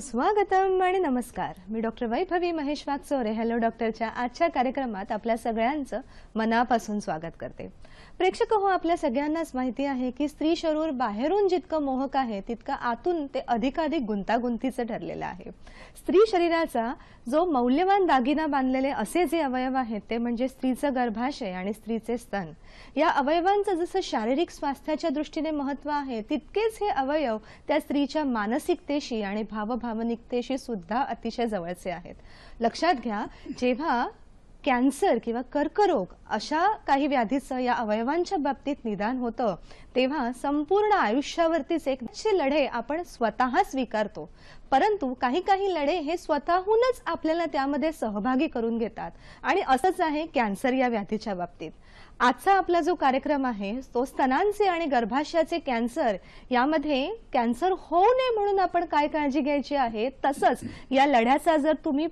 सुस्वागतम आणि नमस्कार मी डॉक्टर वैभवी महेश वाकचोरे हॅलो डॉक्टरच्या आजच्या कार्यक्रमात आपल्या सगळ्यांचं मनापासून स्वागत करते प्रेक्षक हो आपल्या सगळ्यांनाच माहिती आहे की स्त्री शरीर बाहेरून जितकं मोहक आहे तितकं आतून ते अधिकाधिक गुंतागुंतीचं ठरलेलं आहे स्त्री शरीराचा जो मौल्यवान दागिना बांधलेले असे जे अवयव आहेत ते म्हणजे स्त्रीचं गर्भाशय आणि स्त्रीचे स्तन या अवयवांचं जसं शारीरिक स्वास्थ्याच्या दृष्टीने महत्व आहे तितकेच हे अवयव त्या स्त्रीच्या मानसिकतेशी आणि भावभावनिकतेशी सुद्धा अतिशय जवळचे आहेत लक्षात घ्या जेव्हा कॅन्सर किंवा कर्करोग अशा काही व्याधीचं या अवयवांच्या बाबतीत निदान होतं तेव्हा संपूर्ण आयुष्यावरतीच एक लढे आपण स्वतः स्वीकारतो परंतु काही काही लढे हे स्वतःहूनच आपल्याला त्यामध्ये सहभागी करून घेतात आणि असंच आहे कॅन्सर या व्याधीच्या बाबतीत आजचा आपला जो कार्यक्रम आहे तो स्तनांचे आणि गर्भाशयाचे कॅन्सर यामध्ये कॅन्सर होऊ नये म्हणून आपण काय काळजी घ्यायची आहे तसंच या लढ्याचा जर तुम्ही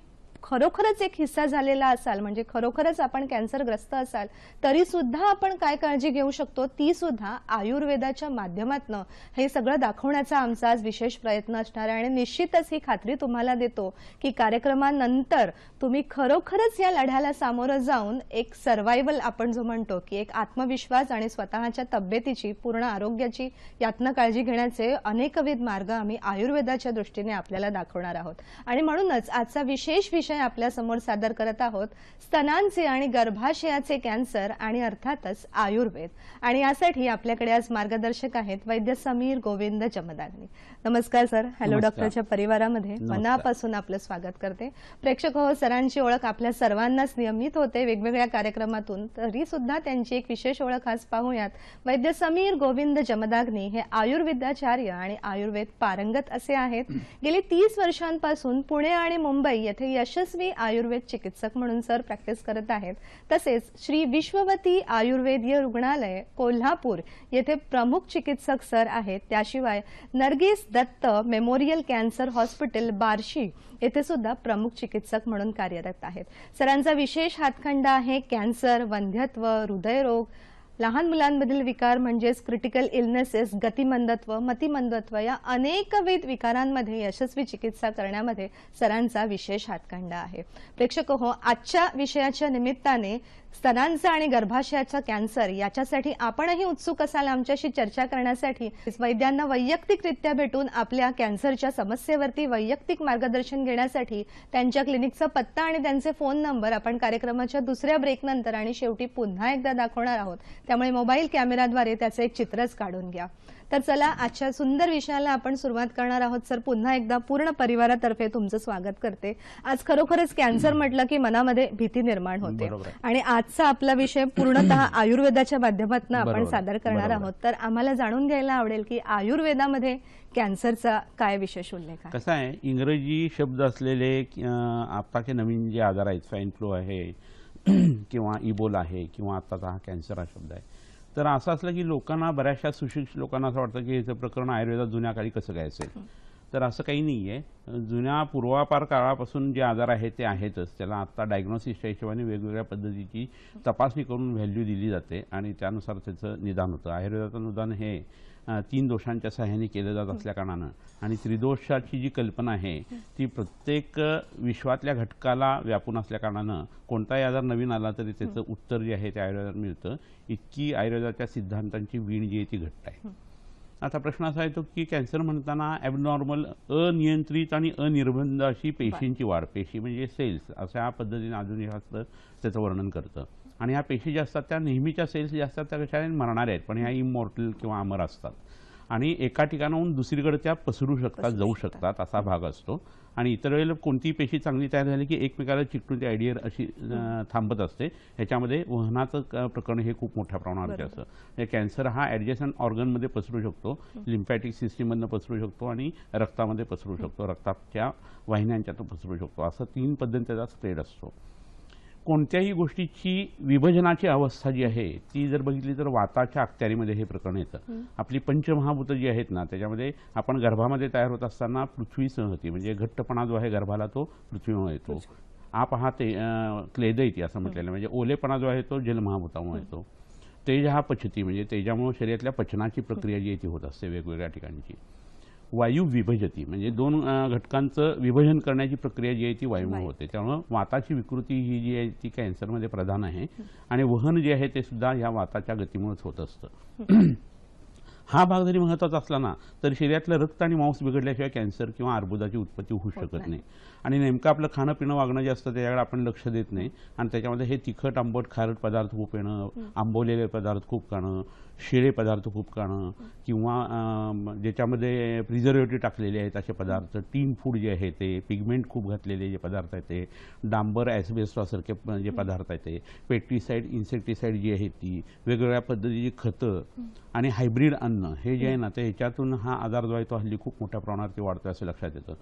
खरोखरच एक हिस्सा झालेला असाल म्हणजे खरोखरच आपण कॅन्सरग्रस्त असाल तरी सुद्धा आपण काय काळजी घेऊ शकतो ती सुद्धा आयुर्वेदाच्या माध्यमातनं हे सगळं दाखवण्याचा आमचा आज विशेष प्रयत्न असणार आहे आणि निश्चितच ही खात्री तुम्हाला देतो की कार्यक्रमानंतर तुम्ही खरोखरच या लढ्याला सामोरं जाऊन एक सर्वायवल आपण जो म्हणतो की एक आत्मविश्वास आणि स्वतःच्या तब्येतीची पूर्ण आरोग्याची यातनं काळजी घेण्याचे अनेकविध मार्ग आम्ही आयुर्वेदाच्या दृष्टीने आपल्याला दाखवणार आहोत आणि म्हणूनच आजचा विशेष विषय विषय समोर सादर करत आहोत स्तनांचे आणि गर्भाशयाचे कॅन्सर आणि अर्थातच आयुर्वेद आणि यासाठी आपल्याकडे आज मार्गदर्शक आहेत वैद्य समीर गोविंद जमदानी नमस्कार सर हॅलो डॉक्टरच्या परिवारामध्ये मनापासून आपलं स्वागत करते प्रेक्षक हो सरांची ओळख आपल्या सर्वांनाच नियमित होते वेगवेगळ्या कार्यक्रमातून तरी सुद्धा त्यांची एक विशेष ओळख आज पाहूयात वैद्य समीर गोविंद जमदाग्नी हे आयुर्वेदाचार्य आणि आयुर्वेद पारंगत असे आहेत गेली तीस वर्षांपासून पुणे आणि मुंबई येथे यशस्वी यशस्वी आयुर्वेद चिकित्सक म्हणून सर प्रॅक्टिस करत आहेत तसेच श्री विश्ववती आयुर्वेदीय रुग्णालय कोल्हापूर येथे प्रमुख चिकित्सक सर आहेत त्याशिवाय Nargis Dutt memorial cancer hospital Barshi येथे सुद्धा प्रमुख चिकित्सक म्हणून कार्यरत आहेत सरांचा विशेष हातखंड आहे कॅन्सर वंध्यत्व हृदयरोग लहान मुलांमधील विकार म्हणजेच क्रिटिकल इलनेसेस गतिमंदत्व मतिमंदत्व या अनेकविध विकारांमध्ये यशस्वी चिकित्सा करण्यामध्ये सरांचा विशेष हातखंडा आहे प्रेक्षक हो आजच्या विषयाच्या निमित्ताने स्तनांचा आणि गर्भाशयाचा कॅन्सर याच्यासाठी आपणही उत्सुक असाल आमच्याशी चर्चा करण्यासाठी वैद्यांना वैयक्तिकरित्या भेटून आपल्या कॅन्सरच्या समस्येवरती वैयक्तिक मार्गदर्शन घेण्यासाठी त्यांच्या क्लिनिकचा पत्ता आणि त्यांचे फोन नंबर आपण कार्यक्रमाच्या दुसऱ्या ब्रेकनंतर आणि शेवटी पुन्हा एकदा दाखवणार आहोत त्यामुळे मोबाईल कॅमेराद्वारे त्याचं एक चित्रच काढून घ्या तर चला आजच्या सुंदर विषयाला आपण सुरुवात करणार आहोत सर पुन्हा एकदा पूर्ण परिवारातर्फे तुमचं स्वागत करते आज खरोखरच कॅन्सर म्हटलं की मनामध्ये भीती निर्माण होते आणि आजचा आपला विषय पूर्णतः आयुर्वेदाच्या माध्यमातून आपण सादर करणार आहोत तर आम्हाला जाणून घ्यायला आवडेल की आयुर्वेदामध्ये कॅन्सरचा काय विशेष उल्लेख कसा आहे इंग्रजी शब्द असलेले आताचे नवीन जे आजार आहेत स्वाईन फ्लू आहे किंवा इबोला आहे किंवा आताचा हा कॅन्सर हा शब्द आहे तर असं असलं की लोकांना बऱ्याचशा सुशिक्षित लोकांना असं वाटतं की ह्याचं प्रकरण आयुर्वेदात जुन्या काळी कसं काय असेल तर असं काही नाही आहे जुन्या पूर्वापार काळापासून जे आजार आहेत ते आहेतच त्याला आत्ता डायग्नोसिसच्या हिशोबाने वेगवेगळ्या पद्धतीची तपासणी करून व्हॅल्यू दिली जाते आणि त्यानुसार त्याचं निदान होतं आयुर्वेदाचं निदान हे तीन दोषांच्या सहाय्याने केलं जात असल्याकारणानं आणि त्रिदोषाची जी कल्पना आहे ती प्रत्येक विश्वातल्या घटकाला व्यापून असल्याकारणानं कोणताही आजार नवीन आला तरी त्याचं उत्तर जे आहे ते आयुर्वेदात मिळतं इतकी आयुर्वेदाच्या सिद्धांतांची वीण जी आहे ती घट्ट आहे आता प्रश्न असा येतो की कॅन्सर म्हणताना ॲबनॉर्मल अनियंत्रित आणि अनिर्बंध अशी पेशींची वाढ पेशी म्हणजे सेल्स अशा पद्धतीने अजूनही शास्त्र त्याचं वर्णन करतं आणि ह्या पेशी ज्या असतात त्या नेहमीच्या सेल्स ज्या असतात त्या कशाने मरणाऱ्या आहेत पण ह्या इमॉर्टल किंवा अमर असतात आणि एका ठिकाणाहून दुसरीकडे त्या पसरू शकतात जाऊ शकतात असा भाग असतो आणि इतर वेळेला कोणतीही पेशी चांगली तयार झाली की एकमेकाला चिकटून ती आयडियर अशी थांबत असते ह्याच्यामध्ये वहनाचं प्रकरण हे खूप मोठ्या प्रमाणावरती असतं म्हणजे कॅन्सर हा ॲडजेसन ऑर्गनमध्ये पसरू शकतो लिम्फॅटिक सिस्टीममधनं पसरू शकतो आणि रक्तामध्ये पसरू शकतो रक्ताच्या वाहिन्यांच्या तो पसरू शकतो असं तीन पद्धतीचा स्प्रेड असतो कोणत्याही गोष्टीची विभजनाची अवस्था जी आहे ती जर बघितली तर वाताच्या अखत्यारीमध्ये हे प्रकरण येतं आपली पंचमहाभूत जी आहेत ना त्याच्यामध्ये आपण गर्भामध्ये तयार होत असताना पृथ्वीसह म्हणजे घट्टपणा जो आहे गर्भाला तो पृथ्वीमुळे येतो आप हा ते क्लेदैती असं म्हटलेलं म्हणजे ओलेपणा जो आहे तो जलमहाभूतामुळे येतो तेज हा पचती म्हणजे तेजामुळे शरीरातल्या पचनाची प्रक्रिया जी आहे ती होत असते वेगवेगळ्या ठिकाणची वायू विभजती म्हणजे दोन घटकांचं विभजन करण्याची प्रक्रिया जी आहे ती वायूमुळे होते त्यामुळं वाताची विकृती ही जी आहे ती कॅन्सरमध्ये प्रधान आहे आणि वहन जे आहे ते सुद्धा या वाताच्या गतीमुळेच होत असतं हा भाग जरी महत्वाचा असला ना तरी शरीरातलं रक्त आणि मांस बिघडल्याशिवाय कॅन्सर किंवा अर्बुदाची उत्पत्ती होऊ शकत नाही आणि नेमकं आपलं खाणं पिणं वागणं जे असतं त्याच्याकडे आपण लक्ष देत नाही आणि त्याच्यामध्ये हे तिखट आंबट खारट पदार्थ खूप येणं आंबवलेले पदार्थ खूप खाणं शिळे पदार्थ खूप खाणं किंवा ज्याच्यामध्ये प्रिझर्वेटिव्ह टाकलेले आहेत असे पदार्थ टीन फूड जे आहे ते पिगमेंट खूप घातलेले जे पदार्थ आहेत ते डांबर ॲसबेस्टासारखे जे पदार्थ आहेत ते पेस्टिसाईड इन्सेक्टिसाईड जी आहे ती वेगवेगळ्या पद्धतीची खतं आणि हायब्रीड अन्न हे जे आहे ना ते ह्याच्यातून हा आजार जो आहे तो हल्ली खूप मोठ्या प्रमाणात वाढतो असं लक्षात येतं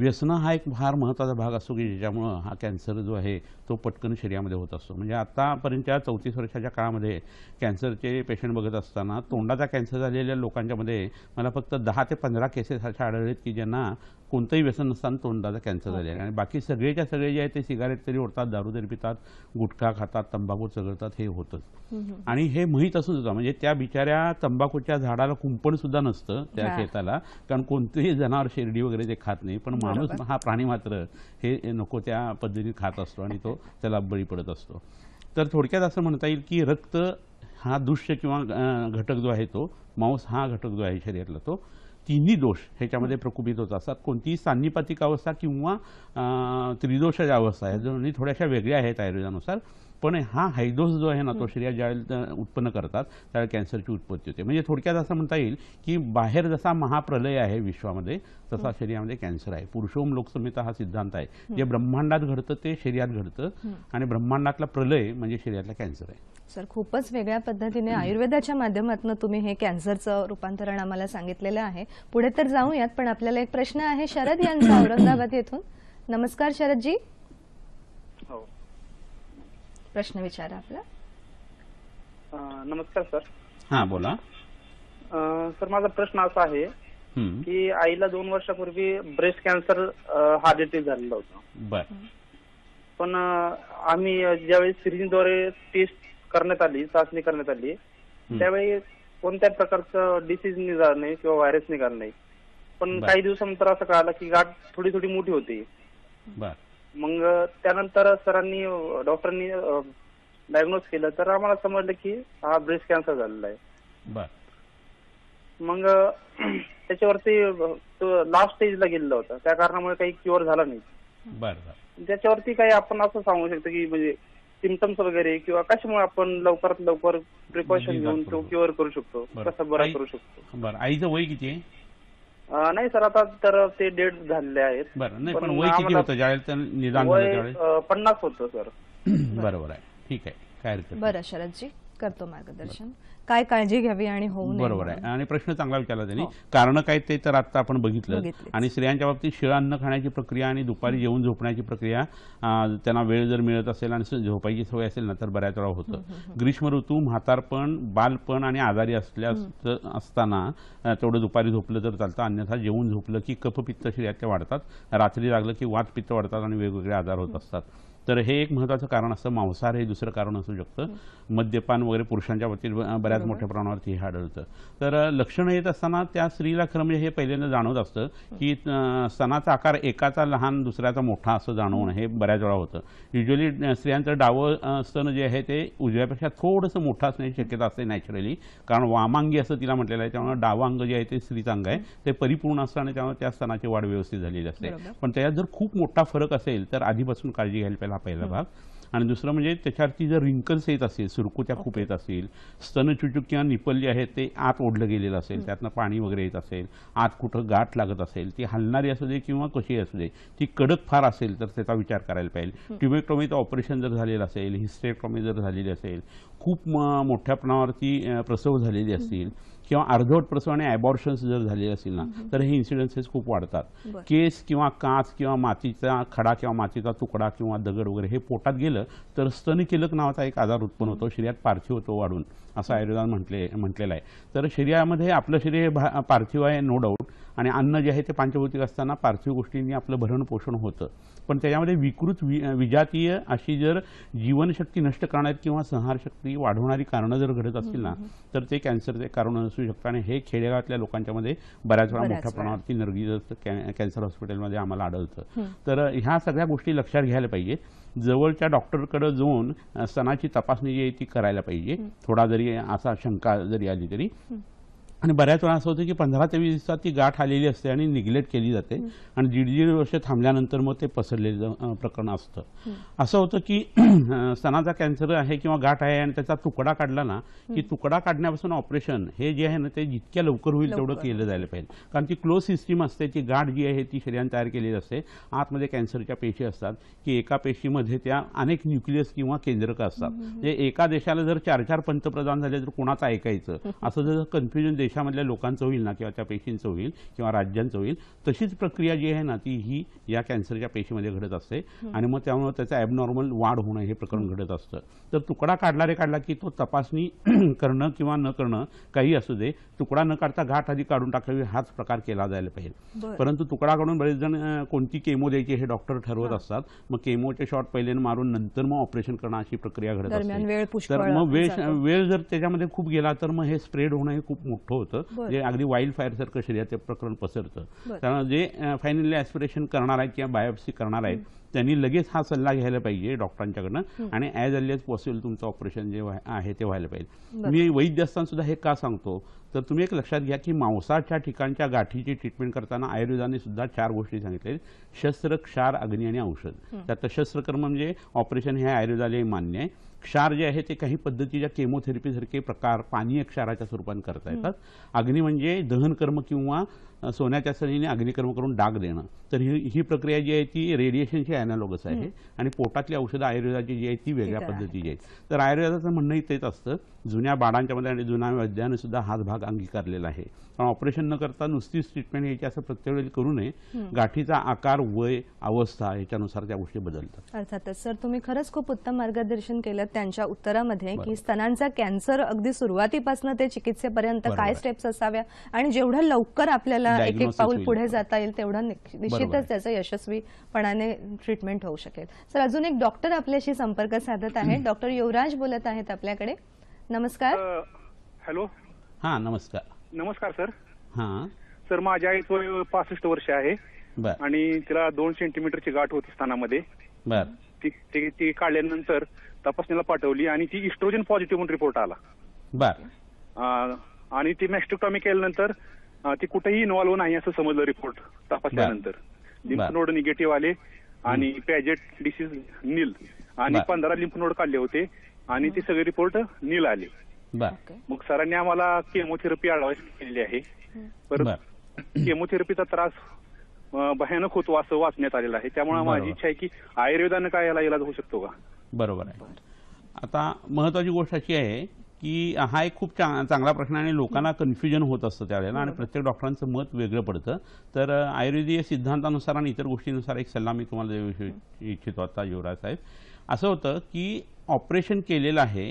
व्यसनं हा एक फार महत्त्वाचा भाग असतो की ज्याच्यामुळं हा कॅन्सर जो आहे तो पटकन शरीरामध्ये होत असतो म्हणजे आतापर्यंतच्या चौतीस वर्षाच्या काळामध्ये कॅन्सरचे पेशंट बघत असताना तोंडाचा कॅन्सर झालेल्या लोकांच्यामध्ये मला फक्त दहा ते पंधरा केसेस अशा आढळलेत की ज्यांना कोणतंही व्यसन नसताना तोंडाचा कॅन्सर झाले आणि बाकी सगळेच्या सगळे जे आहेत ते सिगारेट तरी ओढतात दारू तरी पितात गुटखा खातात तंबाखू चगळतात हे होतंच आणि हे माहीत असूच होतं म्हणजे त्या बिचाऱ्या तंबाखूच्या झाडाला कुंपण सुद्धा नसतं त्या शेताला कारण कोणतेही जनावर शेरडी वगैरे ते खात नाही पण माणूस हा प्राणी मात्र हे नको त्या पद्धतीने खात असतो आणि तो त्याला बळी पडत असतो तर थोडक्यात असं म्हणता येईल की रक्त हा दृश्य किंवा घटक जो आहे तो मांस हा घटक जो आहे शरीरातला तो तिन्ही दोष ह्याच्यामध्ये प्रकुपित होत असतात कोणतीही सान्निपातिक अवस्था किंवा त्रिदोषाच्या अवस्था ह्या दोन्ही थोड्याशा वेगळ्या आहेत आयुर्वेदानुसार पण हा हैदोस जो आहे ना तो शरीर ज्यावेळेला उत्पन्न करतात त्यावेळेला कॅन्सरची उत्पत्ती होते म्हणजे थोडक्यात असं म्हणता येईल की बाहेर जसा महाप्रलय आहे विश्वामध्ये तसा शरीरामध्ये कॅन्सर आहे पुरुषोम लोकसंहिता हा सिद्धांत आहे जे ब्रह्मांडात घडतं ते शरीरात घडतं आणि ब्रह्मांडातला प्रलय म्हणजे शरीरातला कॅन्सर आहे सर खूपच वेगळ्या पद्धतीने आयुर्वेदाच्या माध्यमातून तुम्ही हे कॅन्सरचं रूपांतरण आम्हाला सांगितलेलं आहे पुढे तर जाऊयात पण आपल्याला एक प्रश्न आहे शरद यांचा औरंगाबाद येथून नमस्कार शरद जी प्रश्न विचारा आपला नमस्कार सर हा बोला सर माझा प्रश्न असा आहे की आईला दोन वर्षापूर्वी ब्रेस्ट कॅन्सर हा डिटेल झालेला होता पण आम्ही ज्यावेळी सिरिंजद्वारे टेस्ट करण्यात आली चाचणी करण्यात आली त्यावेळी कोणत्या प्रकारचं डिसीज निघाल नाही किंवा व्हायरस निघाला नाही पण काही दिवसानंतर असं कळालं की गाठ थोडी थोडी मोठी होती मग त्यानंतर सरांनी डॉक्टरांनी डायग्नोज केलं तर आम्हाला समजलं की हा ब्रेस्ट कॅन्सर झालेला आहे मग त्याच्यावरती तो लास्ट स्टेजला गेलेला होता त्या कारणामुळे काही क्युअर झाला नाही त्याच्यावरती काही आपण असं सांगू शकतो की म्हणजे सिमटम्स वगैरे किंवा कशामुळे आपण लवकरात लवकर प्रिकॉशन म्हणजे घेऊन तो क्युअर करू शकतो कसा बरा करू शकतो आईचं वय किती आहे नाही सर आता तर ते डेट झालेले आहेत बरं नाही पण वय किती होतं ज्यावेळेस निदान पन्नास होतं सर बरोबर आहे ठीक आहे काय बरं बरं शरदजी करतो मार्गदर्शन काय काळजी घ्यावी आणि होऊ बरोबर आहे आणि प्रश्न चांगला विचारला त्यांनी हो. कारण काय ते तर आता आपण बघितलं आणि स्त्रियांच्या बाबतीत शिळ अन्न खाण्याची प्रक्रिया आणि दुपारी जेवण झोपण्याची प्रक्रिया त्यांना वेळ जर मिळत असेल आणि झोपायची सवय असेल ना तर बऱ्याच वेळा होतं ग्रीष्म ऋतू म्हातारपण बालपण आणि आजारी असल्या असताना तेवढं दुपारी झोपलं तर चालतं अन्यथा जेवून झोपलं की कफपित्त शिऱ्याच्या वाढतात रात्री लागलं की वात पित्त वाढतात आणि वेगवेगळे आजार होत असतात तर हे एक महत्त्वाचं कारण असतं मांसाहार हे दुसरं कारण असू शकतं मद्यपान वगैरे पुरुषांच्या बाबतीत बऱ्याच मोठ्या प्रमाणावरती हे आढळतं तर लक्षणं येत असताना त्या स्त्रीला खरं म्हणजे हे पहिल्यांदा जाणवत असतं की स्तनाचा आकार एकाचा लहान दुसऱ्याचा मोठा असं जाणवणं हे बऱ्याच वेळा होतं युजली स्त्रियांचं डावं स्तन जे आहे ते उजव्यापेक्षा थोडंसं मोठं असण्याची शक्यता असते नॅचरली कारण वामांगी असं तिला म्हटलेलं आहे त्यामुळे डावं अंग जे आहे ते स्त्रीचं अंग आहे ते परिपूर्ण असतं आणि त्यामुळे त्या स्तनाची वाढ व्यवस्थित झालेली असते पण त्याच्यात जर खूप मोठा फरक असेल तर आधीपासून काळजी घ्यायला त्याला पहिला भाग आणि दुसरं म्हणजे त्याच्यावरती जर रिंकल्स येत असेल सुरकुत्या खूप येत असतील स्तनचुचूक किंवा निपल जे आहेत ते आत ओढलं गेलेलं असेल त्यातनं पाणी वगैरे येत असेल आत कुठं गाठ लागत असेल ती हलणारी असू दे किंवा कशी असू दे ती कडक फार असेल तर त्याचा विचार करायला पाहिजे ट्युबेक्टॉमीचं ऑपरेशन जर झालेलं असेल हिस्टेक्टॉमी जर झालेली असेल खूप मोठ्या प्रमाणावरती प्रसव झालेली असतील किंवा अर्धवट प्रसव आणि ॲबॉर्शन्स जर झाले असतील ना तर हे इन्सिडन्सेस खूप वाढतात केस किंवा काच किंवा मातीचा खडा किंवा मातीचा तुकडा किंवा दगड वगैरे हे पोटात गेलं तर स्तनिकिलक नावाचा एक आजार उत्पन्न होतो शरीरात पार्थिव होतो वाढून असं आयुर्वेदात म्हटले म्हटलेलं आहे तर शरीरामध्ये आपलं शरीर भा पार्थिव आहे नो डाऊट आणि अन्न जे आहे ते पांचभौतिक असताना पार्थिव गोष्टींनी आपलं भरण पोषण होतं पण त्याच्यामध्ये विकृत वि विजातीय अशी जर जीवनशक्ती नष्ट करण्यात किंवा संहारशक्ती वाढवणारी कारणं जर घडत असतील ना तर ते कॅन्सरचे कारण असू शकतं आणि हे खेडेगावातल्या लोकांच्यामध्ये बऱ्याच वेळा मोठ्या प्रमाणावरती नर्गीज कॅन्सर हॉस्पिटलमध्ये आम्हाला आढळतं तर ह्या सगळ्या गोष्टी लक्षात घ्यायला पाहिजेत जवळच्या डॉक्टरकडे जाऊन सणाची तपासणी जी आहे ती करायला पाहिजे थोडा जरी असा शंका जरी आली तरी आणि बऱ्याच वेळा असं होतं की पंधरा ते वीस दिवसात ती गाठ आलेली असते आणि निग्लेक्ट केली जाते आणि दीड दीड वर्ष थांबल्यानंतर मग ते पसरलेलं प्रकरण असतं असं होतं की स्तनाचा कॅन्सर आहे किंवा गाठ आहे आणि त्याचा तुकडा काढला ना की तुकडा काढण्यापासून ऑपरेशन हे जे आहे ना ते जितक्या लवकर होईल तेवढं केलं जायला पाहिजे कारण ती क्लोज सिस्टीम असते ती गाठ जी आहे ती शरीराने तयार केलेली असते आतमध्ये कॅन्सरच्या पेशी असतात की एका पेशीमध्ये त्या अनेक न्यूक्लियस किंवा केंद्रकं असतात म्हणजे एका देशाला जर चार चार पंतप्रधान झाले तर कोणाचं ऐकायचं असं जर कन्फ्युजन देश देशामधल्या लोकांचं होईल ना किंवा त्या पेशींचं होईल किंवा राज्यांचं होईल तशीच प्रक्रिया जी आहे ना ती ही या कॅन्सरच्या पेशीमध्ये घडत असते आणि मग त्यामुळे त्याचं ॲबनॉर्मल वाढ होणं हे प्रकरण घडत असतं तर तुकडा काढला रे काढला की तो तपासणी करणं किंवा न करणं काही असू दे तुकडा न काढता घाट आधी काढून टाकावी हाच प्रकार केला जायला पाहिजे परंतु तुकडा काढून बरेच जण कोणती केमो द्यायची हे डॉक्टर ठरवत असतात मग केमोचे शॉट पहिले मारून नंतर मग ऑपरेशन करणं अशी प्रक्रिया घडत असते तर मग वेळ वेळ जर त्याच्यामध्ये खूप गेला तर मग हे स्प्रेड होणं हे खूप मोठं होतं जे अगदी वाईल्ड फायर सारखं शरीरात प्रकरण पसरतं त्यामुळे जे फायनली एस्पिरेशन करणार आहेत किंवा बायोप्सी करणार आहेत त्यांनी लगेच हा सल्ला घ्यायला पाहिजे डॉक्टरांच्याकडनं आणि ॲज अर्ली एज पॉसिबल तुमचं ऑपरेशन जे आहे ते व्हायला पाहिजे मी वैद्य असताना सुद्धा हे का सांगतो तर तुम्ही एक लक्षात घ्या की मांसाच्या ठिकाणच्या गाठीची ट्रीटमेंट करताना आयुर्वेदाने सुद्धा चार गोष्टी सांगितल्या शस्त्र क्षार अग्नी आणि औषध त्यात शस्त्रकर्म म्हणजे ऑपरेशन हे आयुर्वेदाला मान्य आहे क्षार जे आहे ते काही पद्धतीच्या केमोथेरपीसारखे प्रकार पाणीय क्षाराच्या स्वरूपात करता येतात अग्नी म्हणजे दहन कर्म किंवा सोन्याच्या सरीने अग्निकर्म करून डाग देणं तर ही ही प्रक्रिया जी आहे ती रेडिएशनची ॲनालॉगस आहे आणि पोटातली औषधं आयुर्वेदाची जी आहे ती वेगळ्या पद्धतीची आहेत तर आयुर्वेदाचं म्हणणंही तेच असतं जुन्या बाळांच्यामध्ये आणि जुन्या वैद्याने सुद्धा हाच भाग अंगीकारलेला आहे पण ऑपरेशन न करता नुसतीच ट्रीटमेंट यायची असं प्रत्येक वेळी करू नये गाठीचा आकार वय अवस्था याच्यानुसार त्या गोष्टी बदलतात अर्थातच सर तुम्ही खरंच खूप उत्तम मार्गदर्शन केलं त्यांच्या उत्तरामध्ये की स्तनांचा कॅन्सर अगदी सुरुवातीपासून ते चिकित्सेपर्यंत काय स्टेप्स असाव्या आणि जेवढं लवकर आपल्याला एक एक पाऊल पुढे जाता येईल तेवढा निश्चितच त्याचं यशस्वीपणाने ट्रीटमेंट होऊ शकेल सर अजून एक डॉक्टर आपल्याशी संपर्क साधत आहे डॉक्टर युवराज बोलत आहेत आपल्याकडे नमस्कार हॅलो हा नमस्कार नमस्कार सर हा सर माझ्या आईच वय पासष्ट वर्ष आहे आणि तिला दोन सेंटीमीटरची गाठ होती स्थानामध्ये ती काढल्यानंतर तपासणीला पाठवली आणि ती इस्ट्रोजन पॉझिटिव्ह म्हणून रिपोर्ट आला बर आणि ती मॅस्टोटॉमी केल्यानंतर ते कुठेही इन्व्हॉल्व्ह नाही असं समजलं रिपोर्ट तपासल्यानंतर लिंफ नोड निगेटिव्ह आले आणि पॅजेट डिसीज नील आणि पंधरा लिंफ नोड काढले होते आणि ते सगळे रिपोर्ट नील आले मग सरांनी आम्हाला केमोथेरपी अडवाईस केलेली आहे परत केमोथेरपीचा त्रास भयानक होतो असं वाचण्यात आलेलं आहे त्यामुळे माझी इच्छा आहे की आयुर्वेदानं काय याला इलाज होऊ शकतो का बरोबर आहे आता महत्वाची गोष्ट अशी आहे की हा एक खूप चांगला प्रश्न आणि लोकांना कन्फ्युजन होत असतं त्यावेळेला आणि प्रत्येक डॉक्टरांचं मत वेगळं पडतं तर आयुर्वेदीय सिद्धांतानुसार आणि इतर गोष्टीनुसार एक सल्ला मी तुम्हाला देऊ इच्छितो आता युवराज साहेब असं होतं की ऑपरेशन केलेलं आहे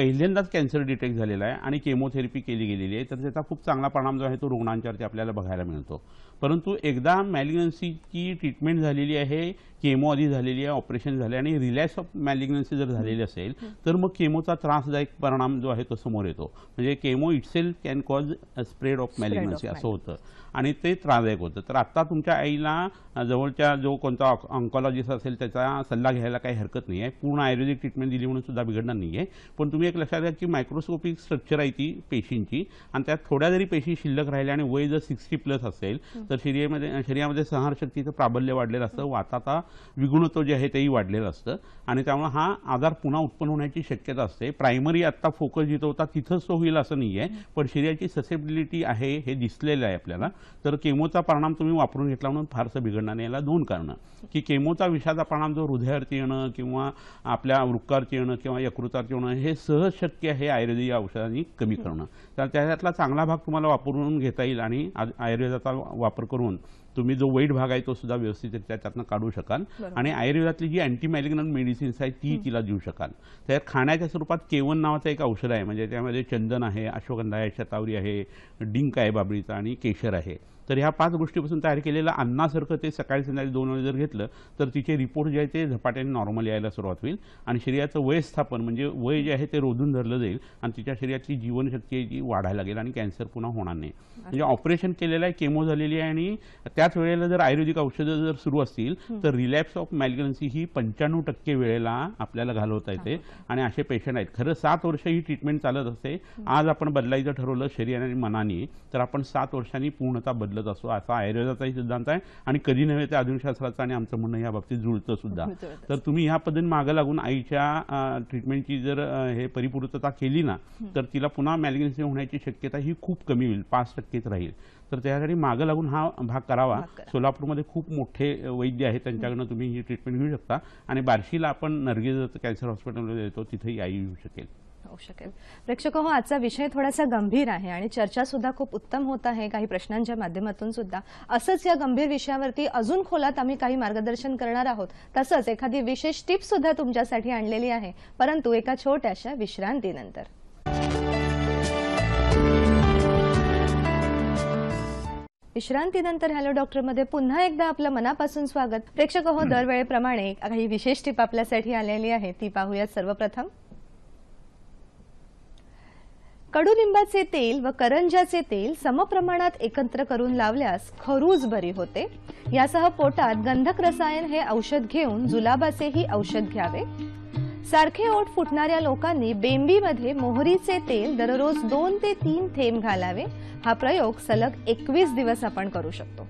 पहिल्यांदाच कॅन्सर डिटेक्ट झालेला आहे आणि केमोथेरपी केली गेलेली आहे तर त्याचा खूप चांगला परिणाम जो आहे तो रुग्णांच्यावरती आपल्याला बघायला मिळतो परंतु एकदा मॅलिग्नन्सीची ट्रीटमेंट झालेली आहे केमो आधी झालेली आहे ऑपरेशन झाले आणि रिलॅक्स ऑफ मॅलिग्नन्सी जर झालेली असेल तर मग केमोचा त्रासदायक परिणाम जो आहे तो समोर येतो म्हणजे chemo itself can cause spread of malignancy असं होतं आणि ते त्रासदायक होतं तर आत्ता तुमच्या आईला जवळच्या जो कोणता ऑन्कॉलॉजिस्ट असेल त्याचा सल्ला घ्यायला काही हरकत नाही आहे पूर्ण आयुर्वेदिक ट्रीटमेंट दिली म्हणून सुद्धा बिघडणार नाही आहे पण तुम्ही एक लक्षात घ्या की मायक्रोस्कोपिक स्ट्रक्चर आहे ती पेशींची आणि त्यात थोड्या जरी पेशी शिल्लक राहिल्या आणि वय जर सिक्स्टी प्लस असेल तर शरीरामध्ये शरीरामध्ये संहारशक्तीचं प्राबल्य वाढलेलं असतं वाताचा विगुणत्व जे आहे तेही वाढलेलं असतं आणि त्यामुळे हा आजार पुन्हा उत्पन्न होण्याची शक्यता असते प्रायमरी आत्ता फोकस जिथं होता तिथंच तो होईल असं नाही आहे पण शरीराची ससेबिलिटी आहे हे दिसलेलं आहे आपल्याला तर केमोचा परिणाम तुम्ही वापरून घेतला म्हणून फारसं बिघडणार नाही याला दोन कारणं की केमोचा विषाचा परिणाम जो हृदयावरती येणं किंवा आपल्या वृक्कावरती येणं किंवा यकृतावरती येणं हे सहज शक्य आहे आयुर्वेदिक औषधांनी कमी करणं तर त्याच्यातला चांगला भाग तुम्हाला वापरून घेता येईल आणि आयुर्वेदाचा वापर करून तुम्ही जो वेट भाग आहे तो सुद्धा व्यवस्थितरित्या त्यातनं काढू शकाल आणि आयुर्वेदातली जी अँटी मेडिसिन्स आहे ती तिला देऊ शकाल तर खाण्याच्या स्वरूपात केवन नावाचं एक औषध आहे म्हणजे त्यामध्ये चंदन आहे अश्वगंधा आहे शतावरी आहे डिंक आहे बाबळीचा आणि केशर आहे तर ह्या पाच गोष्टीपासून तयार केलेलं अन्नासारखं ते सकाळी संध्याकाळी दोन वेळेस जर घेतलं तर तिचे रिपोर्ट जे आहे ते झपाट्याने नॉर्मल यायला सुरुवात होईल आणि शरीराचं वयस्थापन म्हणजे वय जे आहे ते रोधून धरलं जाईल आणि तिच्या शरीराची जीवनशक्ती जी वाढायला लागेल आणि कॅन्सर पुन्हा होणार नाही म्हणजे ऑपरेशन केलेलं आहे केमो झालेली आहे आणि त्याच वेळेला जर आयुर्वेदिक औषधं जर सुरू असतील तर रिलॅप्स ऑफ मॅल्ग्रन्सी ही पंच्याण्णव टक्के वेळेला आपल्याला घालवता येते आणि असे पेशंट आहेत खरं सात वर्ष ही ट्रीटमेंट चालत असते आज आपण बदलायचं ठरवलं शरीराने आणि मनाने तर आपण सात वर्षांनी पूर्णतः बदल मांडत असतो असा आयुर्वेदाचाही सिद्धांत आहे आणि कधी नव्हे ते आधुनिकशास्त्राचं आणि आमचं म्हणणं या बाबतीत जुळतं सुद्धा तर तुम्ही ह्या पद्धतीने मागं लागून आईच्या ट्रीटमेंटची जर हे परिपूर्तता केली ना तर तिला पुन्हा मॅलिग्नेसी होण्याची शक्यता ही खूप कमी होईल पाच टक्केच राहील तर त्यासाठी मागं लागून हा भाग करावा सोलापूरमध्ये खूप मोठे वैद्य आहेत त्यांच्याकडनं तुम्ही ही ट्रीटमेंट घेऊ शकता आणि बार्शीला आपण नरगेज कॅन्सर हॉस्पिटलमध्ये देतो तिथेही आई येऊ शकेल होऊ शकेल प्रेक्षक हो आजचा विषय थोडासा गंभीर आहे आणि चर्चा सुद्धा खूप उत्तम होत आहे काही प्रश्नांच्या माध्यमातून सुद्धा असंच या गंभीर विषयावरती अजून खोलात आम्ही काही मार्गदर्शन करणार आहोत तसंच एखादी विशेष टिप सुद्धा तुमच्यासाठी आणलेली आहे परंतु एका छोट्याशा विश्रांतीनंतर विश्रांतीनंतर हॅलो डॉक्टरमध्ये पुन्हा एकदा आपलं मनापासून स्वागत प्रेक्षक हो दरवेळेप्रमाणे काही विशेष टीप आपल्यासाठी आलेली आहे ती पाहूयात सर्वप्रथम कडुलिंबाचे तेल व करंजाचे तेल समप्रमाणात एकत्र करून लावल्यास खरूज बरी होते यासह पोटात गंधक रसायन हे औषध घेऊन जुलाबाचेही औषध घ्यावे सारखे ओठ फुटणाऱ्या लोकांनी बेंबीमध्ये मोहरीचे तेल दररोज दोन ते तीन थेंब घालावे हा प्रयोग सलग एकवीस दिवस आपण करू शकतो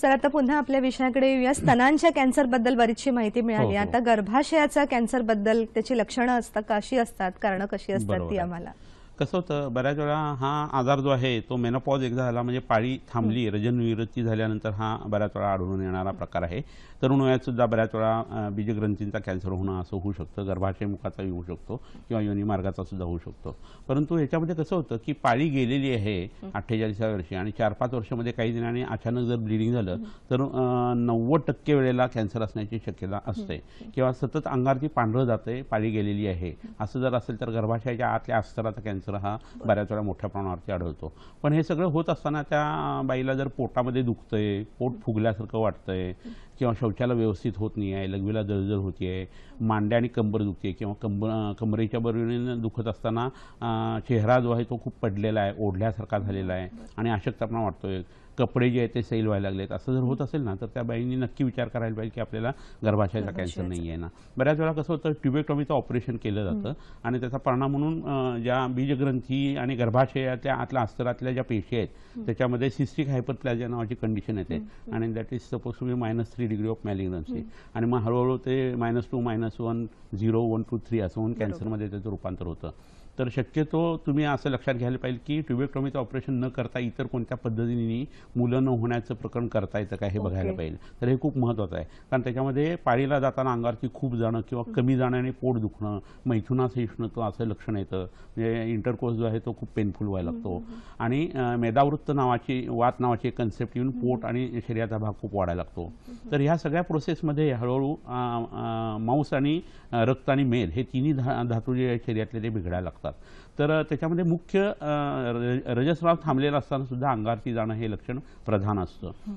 सर आता पुन्हा आपल्या विषयाकडे येऊया स्तनांच्या कॅन्सर बद्दल बरीचशी माहिती मिळाली हो, हो. आता गर्भाशयाचा कॅन्सर बद्दल त्याची लक्षणं असतात कशी असतात कारणं कशी असतात ती आम्हाला कसं होतं बऱ्याच वेळा हा आजार जो आहे तो मेनोपॉज एकदा झाला म्हणजे पाळी थांबली रजनविरती झाल्यानंतर हा बऱ्याच वेळा आढळून येणारा प्रकार आहे तरुण वयातसुद्धा बऱ्याच वेळा बीजग्रंथींचा कॅन्सर होणं असं होऊ शकतं मुखाचा येऊ शकतो किंवा योनिमार्गाचा सुद्धा होऊ शकतो परंतु याच्यामध्ये कसं होतं की पाळी गेलेली आहे अठ्ठेचाळीसाव्या वर्षी आणि चार पाच वर्षामध्ये काही दिनाने अचानक जर ब्लिडिंग झालं तर नव्वद टक्के वेळेला कॅन्सर असण्याची शक्यता असते किंवा सतत अंगावरती पांढरं आहे पाळी गेलेली आहे असं जर असेल तर गर्भाशयाच्या आतल्या अस्तराचा कॅन्सर हा बऱ्याच वेळा मोठ्या प्रमाणावरती आढळतो पण हे सगळं होत असताना त्या बाईला जर पोटामध्ये दुखतंय पोट फुगल्यासारखं वाटतंय किंवा शौचाला व्यवस्थित होत नाही आहे लघवीला जळजळ होती आहे मांड्या आणि कंबर दुखते किंवा कंब कंबरेच्या बरोबरीनं दुखत असताना चेहरा जो आहे तो खूप पडलेला आहे ओढल्यासारखा झालेला आहे आणि अशक्तपणा वाटतो आहे कपडे जे आहेत ते सेल व्हायला लागलेत असं जर होत असेल ना तर त्या बाईंनी नक्की विचार करायला पाहिजे की आपल्याला गर्भाशयाचा कॅन्सर नाही आहे ना बऱ्याच वेळा कसं होतं ट्युबेक्टॉमीचं ऑपरेशन केलं जातं आणि त्याचा परिणाम म्हणून ज्या बीजग्रंथी आणि गर्भाशयातल्या आतल्या अस्तरातल्या ज्या पेशी आहेत त्याच्यामध्ये सिस्टिक हायपरप्लॅझिया नावाची कंडिशन येते आणि that is suppose to be minus three degree of malignancy आणि मग हळूहळू ते minus two minus one zero one two three असं होऊन कॅन्सरमध्ये त्याचं रूपांतर होतं तर शक्यतो तुम्ही असं लक्षात घ्यायला पाहिजे की ट्युबेक्टॉमीचं ऑपरेशन न करता इतर कोणत्या पद्धतीने मुलं न होण्याचं प्रकरण करता येतं काय हे बघायला पाहिजे तर हे खूप महत्त्वाचं आहे कारण त्याच्यामध्ये पाळीला जाताना अंगारची खूप जाणं किंवा कमी जाण्याने पोट दुखणं मैथुनास हिसणं तो असं लक्षण येतं म्हणजे इंटरकोर्स जो आहे तो खूप पेनफुल व्हायला लागतो आणि मेदावृत्त नावाची वात नावाची एक कन्सेप्ट येऊन पोट आणि शरीराचा भाग खूप वाढायला लागतो तर ह्या सगळ्या प्रोसेसमध्ये हळूहळू मांस आणि रक्त आणि मेद हे तिन्ही धा धातू जे शरीरातले ते बिघडायला लागतं लागतात तर त्याच्यामध्ये मुख्य रजस्राव थांबलेला असताना सुद्धा अंगारती जाणं हे लक्षण प्रधान असतं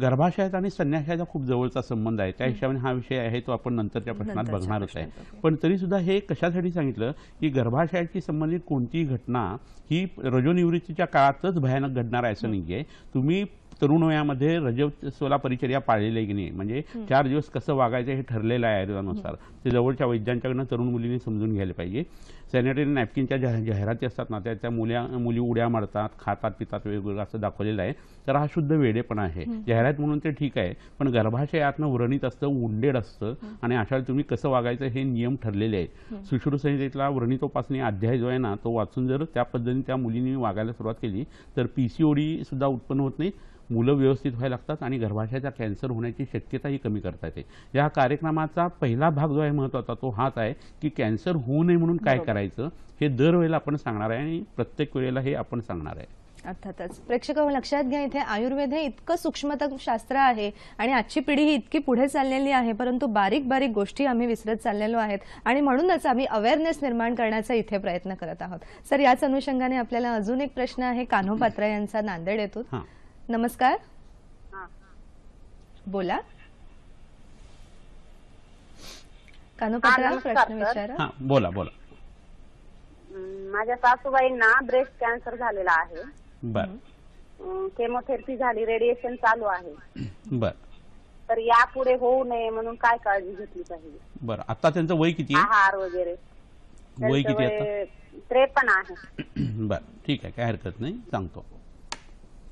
गर्भाशयात आणि संन्याशाचा खूप जवळचा संबंध आहे त्या हिशोबाने हा विषय आहे तो आपण नंतरच्या प्रश्नात बघणारच आहे पण तरी सुद्धा हे कशासाठी सांगितलं की गर्भाशयाशी संबंधित कोणतीही घटना ही रजोनिवृत्तीच्या काळातच भयानक घडणार आहे असं नाही तुम्ही तरुण वयामध्ये रजस्वला परिचर्या पाळलेली की नाही म्हणजे चार दिवस कसं वागायचं हे ठरलेलं आहे आयुर्वेदानुसार ते जवळच्या वैद्यांच्याकडनं तरुण मुलींनी समजून घ्यायला पाहिजे सॅनिटरी नॅपकिनच्या जाहिराती असतात ना त्याच्या मुल्या मुली उड्या मारतात खातात पितात वेगवेगळं असं दाखवलेलं आहे तर हा शुद्ध वेडेपणा आहे जाहिरात म्हणून ते ठीक आहे पण गर्भाशयातनं व्रणित असतं उंडेड असतं आणि अशा तुम्ही कसं वागायचं हे नियम ठरलेले आहेत सुश्रुसंहितेतला संहितेतला अध्याय जो आहे ना तो वाचून जर त्या पद्धतीने त्या मुलींनी वागायला सुरुवात केली तर पीसीओडी सुद्धा उत्पन्न होत नाही मुलं व्यवस्थित व्हायला लागतात आणि गर्भाशयाचा कॅन्सर होण्याची शक्यताही कमी करता येते या कार्यक्रमाचा पहिला भाग जो आहे महत्वाचा तो हाच आहे की कॅन्सर होऊ नये म्हणून काय करायचं हे दरवेळेला आपण सांगणार आहे आणि प्रत्येक वेळेला हे आपण सांगणार आहे अर्थातच प्रेक्षक लक्षात घ्या इथे आयुर्वेद हे इतकं शास्त्र आहे आणि आजची पिढी ही इतकी पुढे चाललेली आहे परंतु बारीक बारीक गोष्टी आम्ही विसरत चाललेलो आहेत आणि म्हणूनच आम्ही अवेअरनेस निर्माण करण्याचा इथे प्रयत्न करत आहोत सर याच अनुषंगाने आपल्याला अजून एक प्रश्न आहे कान्होपात्रा यांचा नांदेड येथून नमस्कार बोला प्रश्न विचारा हा बोला बोला माझ्या सासूबाईंना ब्रेस्ट कॅन्सर झालेला आहे बर केमोथेरपी झाली रेडिएशन चालू आहे बर तर यापुढे होऊ नये म्हणून काय काळजी घेतली पाहिजे बर आता त्यांचं वय किती आहार वगैरे वय किती आहे आहे बर ठीक आहे काय हरकत नाही सांगतो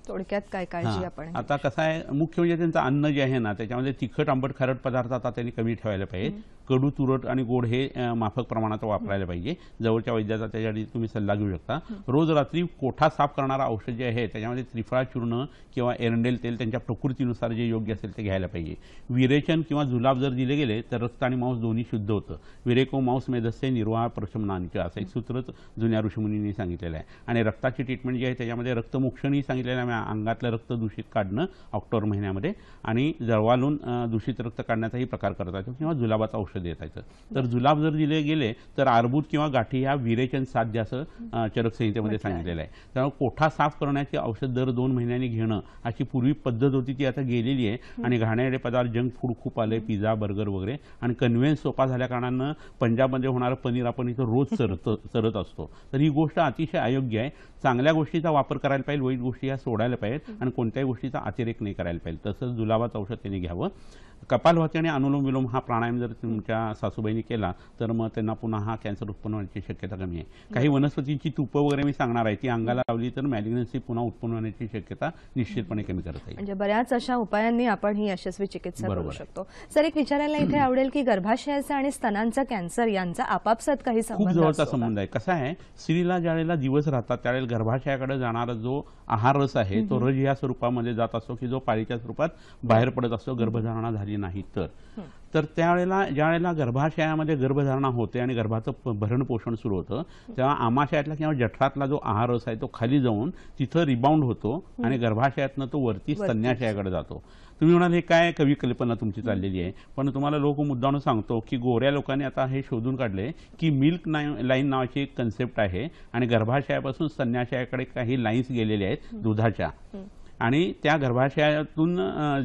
थोडक्यात काय काळजी आपण आता कसं आहे मुख्य म्हणजे त्यांचं अन्न जे आहे ना त्याच्यामध्ये तिखट आंबट खारट पदार्थ आता त्यांनी कमी ठेवायला पाहिजे कडू तुरट आणि गोड हे माफक प्रमाणात वापरायला पाहिजे जवळच्या वैद्याचा त्याच्यासाठी तुम्ही सल्ला घेऊ शकता रोज रात्री कोठा साफ करणारा औषध जे आहे त्याच्यामध्ये त्रिफळा चूर्ण किंवा एरंडेल तेल त्यांच्या प्रकृतीनुसार जे योग्य असेल ते घ्यायला पाहिजे विरेचन किंवा जुलाब जर दिले गेले तर रक्त आणि मांस दोन्ही शुद्ध होतं विरेको मांस मेधस्य निर्वाह प्रशमनांक असं एक सूत्रच जुन्या ऋषीमुनी सांगितलेलं आहे आणि रक्ताची ट्रीटमेंट जी आहे त्याच्यामध्ये रक्तमोक्षणही सांगितलेलं आहे म्हणजे अंगातलं रक्त दूषित काढणं ऑक्टोबर महिन्यामध्ये आणि जळवालून दूषित रक्त काढण्याचाही प्रकार करतात किंवा जुलाबाचं औषध लक्ष तर जुलाब जर दिले गेले तर आरबूत किंवा गाठी ह्या विरेचन साध्य चरक चरकसंहितेमध्ये सांगितलेलं आहे त्यामुळे कोठा साफ करण्याची औषध दर दोन महिन्यांनी घेणं अशी पूर्वी पद्धत होती ती आता गेलेली आहे आणि घाणेरडे पदार्थ जंक फूड खूप आले पिझ्झा बर्गर वगैरे आणि कन्व्हेन्स सोपा झाल्या कारणानं पंजाबमध्ये होणारं पनीर आपण इथं रोज चरत चरत असतो तर ही गोष्ट अतिशय अयोग्य आहे चांगल्या गोष्टीचा वापर करायला पाहिजे वाईट गोष्टी ह्या सोडायला पाहिजेत आणि कोणत्याही गोष्टीचा अतिरेक नाही करायला पाहिजे तसंच जुलाबाचं औषध त्यांनी घ्यावं कपालभाती आणि अनुलोम विलोम हा प्राणायाम जर तुमच्या सासूबाईने केला तर मग त्यांना पुन्हा हा कॅन्सर उत्पन्न होण्याची शक्यता कमी आहे काही वनस्पतींची तूप वगैरे मी सांगणार आहे ती अंगाला लावली तर मॅलिग्नन्सी पुन्हा उत्पन्न होण्याची शक्यता निश्चितपणे कमी करत आहे म्हणजे बऱ्याच अशा उपायांनी आपण ही यशस्वी चिकित्सा करू शकतो सर एक विचारायला इथे आवडेल की गर्भाशयाचा आणि स्तनांचा कॅन्सर यांचा आपापसात काही खूप जवळचा संबंध आहे कसा आहे स्त्रीला ज्यावेळेला दिवस राहतात त्यावेळेला गर्भाशयाकडे जाणारा जो आहार रस आहे तो रज या स्वरूपामध्ये जात असतो की जो पाळीच्या स्वरूपात बाहेर पडत असतो गर्भधारणा झाली झाली नाही तर तर त्यावेळेला ज्या वेळेला गर्भाशयामध्ये गर्भधारणा होते आणि गर्भाचं भरण पोषण सुरू होतं तेव्हा आमाशयातला किंवा जठरातला जो आहार रस आहे तो खाली जाऊन तिथं रिबाउंड होतो आणि गर्भाशयातनं तो वरती स्तन्याशयाकडे जातो तुम्ही म्हणाल हे काय कवी कल्पना तुमची चाललेली आहे पण तुम्हाला लोक मुद्दाने सांगतो की गोऱ्या लोकांनी आता हे शोधून काढले की मिल्क लाईन नावाची एक कन्सेप्ट आहे आणि गर्भाशयापासून स्तन्याशयाकडे काही लाईन्स गेलेल्या आहेत दुधाच्या आणि त्या गर्भाशयातून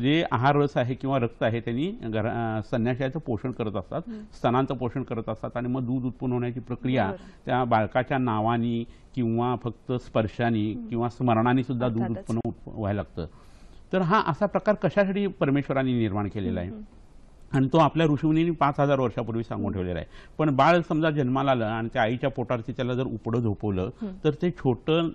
जे आहार रस आहे किंवा रक्त आहे त्यांनी घर संन्याशाचं पोषण करत असतात स्तनांचं पोषण करत असतात आणि मग दूध उत्पन्न होण्याची प्रक्रिया त्या बाळकाच्या नावानी किंवा फक्त स्पर्शानी किंवा स्मरणाने सुद्धा दूध उत्पन्न व्हायला लागतं तर हा असा प्रकार कशासाठी परमेश्वराने निर्माण केलेला आहे आणि तो आपल्या ऋषीमुनींनी पाच हजार वर्षापूर्वी सांगून ठेवलेला आहे पण बाळ समजा जन्माला आलं आणि त्या आईच्या पोटावरती त्याला जर उपडं झोपवलं तर ते छोटं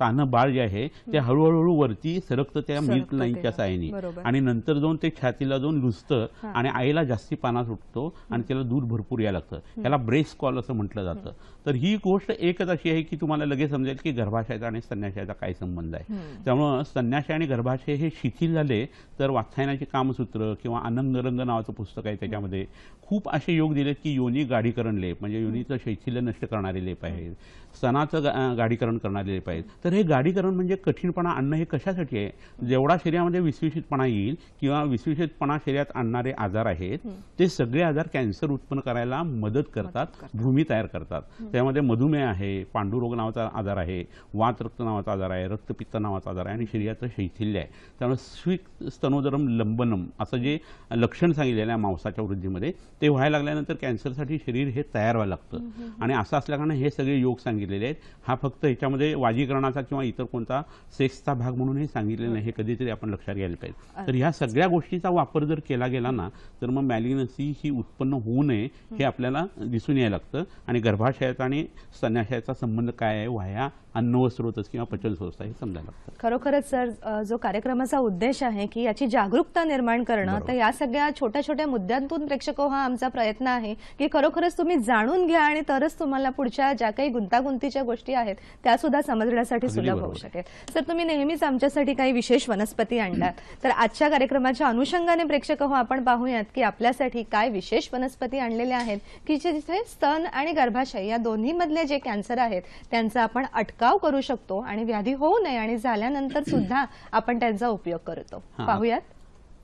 तान बाळ जे आहे ते हळूहळू वरती सरकत त्या मिल्क लाईनच्या सायनी आणि नंतर जाऊन ते छातीला जाऊन लुजतं आणि आईला जास्ती पाना सुटतो आणि त्याला दूध भरपूर यायला लागतं त्याला ब्रेस्ट कॉल असं म्हटलं जातं तर ही गोष्ट एकच अशी आहे की तुम्हाला लगेच समजेल की गर्भाशयाचा आणि संन्याशयाचा काय संबंध आहे त्यामुळं संन्याशय आणि गर्भाशय हे शिथिल झाले तर वात्सायनाची कामसूत्र किंवा आनंद नाव नावाचं पुस्तक आहे त्याच्यामध्ये खूप असे योग दिलेत की योनी गाढीकरण लेप म्हणजे योनीचं शैथिल्य नष्ट करणारे लेप आहेत स्तनाचं गा गाडीकरण आले पाहिजे तर हे गाडीकरण म्हणजे कठीणपणा आणणं हे कशासाठी आहे जेवढा शरीरामध्ये विश्विषितपणा येईल किंवा विश्विषितपणा शरीरात आणणारे आजार आहेत ते सगळे आजार कॅन्सर उत्पन्न करायला मदत करतात भूमी तयार करतात त्यामध्ये मधुमेह आहे पांडुरोग नावाचा आजार आहे वात रक्त नावाचा आजार आहे रक्तपित्त नावाचा आजार आहे आणि शरीराचं शैथिल्य आहे त्यामुळे स्वीक स्तनोदरम लंबनम असं जे लक्षण सांगितलेलं आहे मांसाच्या वृद्धीमध्ये ते व्हायला लागल्यानंतर कॅन्सरसाठी शरीर हे तयार व्हायला लागतं आणि असं असल्याकारणे हे सगळे योग सांगितले सांगितलेले आहेत हा फक्त याच्यामध्ये वाजीकरणाचा किंवा इतर कोणता सेक्सचा भाग म्हणून हे नाही हे कधीतरी आपण लक्षात घ्यायला पाहिजे तर ह्या सगळ्या गोष्टीचा वापर जर केला गेला ना तर मग मॅलिग्नसी ही उत्पन्न होऊ नये हे आपल्याला दिसून यायला लागतं आणि गर्भाशयाचा आणि स्तन्याशयाचा संबंध काय आहे वाया अन्नवस्रोतच किंवा पचन स्रोत हे समजायला लागतं खरोखरच सर जो कार्यक्रमाचा उद्देश आहे की याची जागरूकता निर्माण करणं तर या सगळ्या छोट्या छोट्या मुद्द्यांतून प्रेक्षको हो, हा आमचा प्रयत्न आहे की खरोखरच तुम्ही जाणून घ्या आणि तरच तुम्हाला पुढच्या ज्या काही गुंतागुंत गुंतीच्या गोष्टी आहेत त्या सुद्धा समजण्यासाठी सुद्धा होऊ शकेल सर तुम्ही नेहमीच आमच्यासाठी काही विशेष वनस्पती आणतात तर आजच्या कार्यक्रमाच्या अनुषंगाने प्रेक्षक हो आपण पाहूयात की आपल्यासाठी काय विशेष वनस्पती आणलेल्या आहेत की जिथे स्तन आणि गर्भाशय या दोन्ही मधले जे कॅन्सर आहेत त्यांचा आपण अटकाव करू शकतो आणि व्याधी होऊ नये आणि झाल्यानंतर सुद्धा आपण त्यांचा उपयोग करतो पाहूयात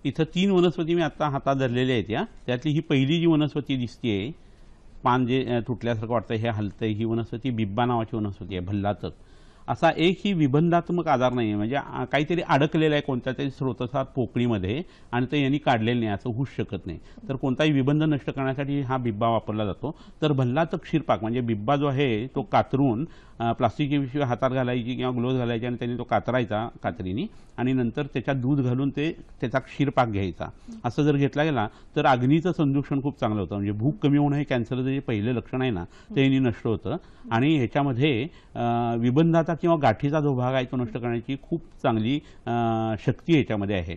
इथं तीन वनस्पती मी आता हातात धरलेल्या आहेत या त्यातली ही पहिली जी वनस्पती दिसते पान जे तुटल्यासारखं वाटतं हे हलतं ही वनस्पती बिब्बा नावाची वनस्पती आहे भल्लाचक असा एकही विबंधात्मक आजार नाही आहे म्हणजे काहीतरी अडकलेलं आहे कोणत्या तरी स्रोतसा पोकळीमध्ये आणि ते यांनी काढलेलं नाही असं होऊच शकत नाही तर कोणताही विबंध नष्ट करण्यासाठी हा बिब्बा वापरला जातो तर भल्लाचं क्षीरपाक म्हणजे बिब्बा जो आहे तो कातरून प्लास्टिकची पिशवी हातात घालायची किंवा ग्लोव्ह घालायची आणि त्यांनी तो कातरायचा कातरीनी आणि नंतर त्याच्यात दूध घालून ते त्याचा क्षीरपाक घ्यायचा असं जर घेतला गेला तर अग्नीचं संरक्षण खूप चांगलं होतं म्हणजे भूक कमी होणं हे कॅन्सरचं जे पहिलं लक्षण आहे ना ते यांनी नष्ट होतं आणि ह्याच्यामध्ये विबंधाचा किंवा गाठीचा जो भाग आहे तो नष्ट करण्याची खूप चांगली शक्ती याच्यामध्ये आहे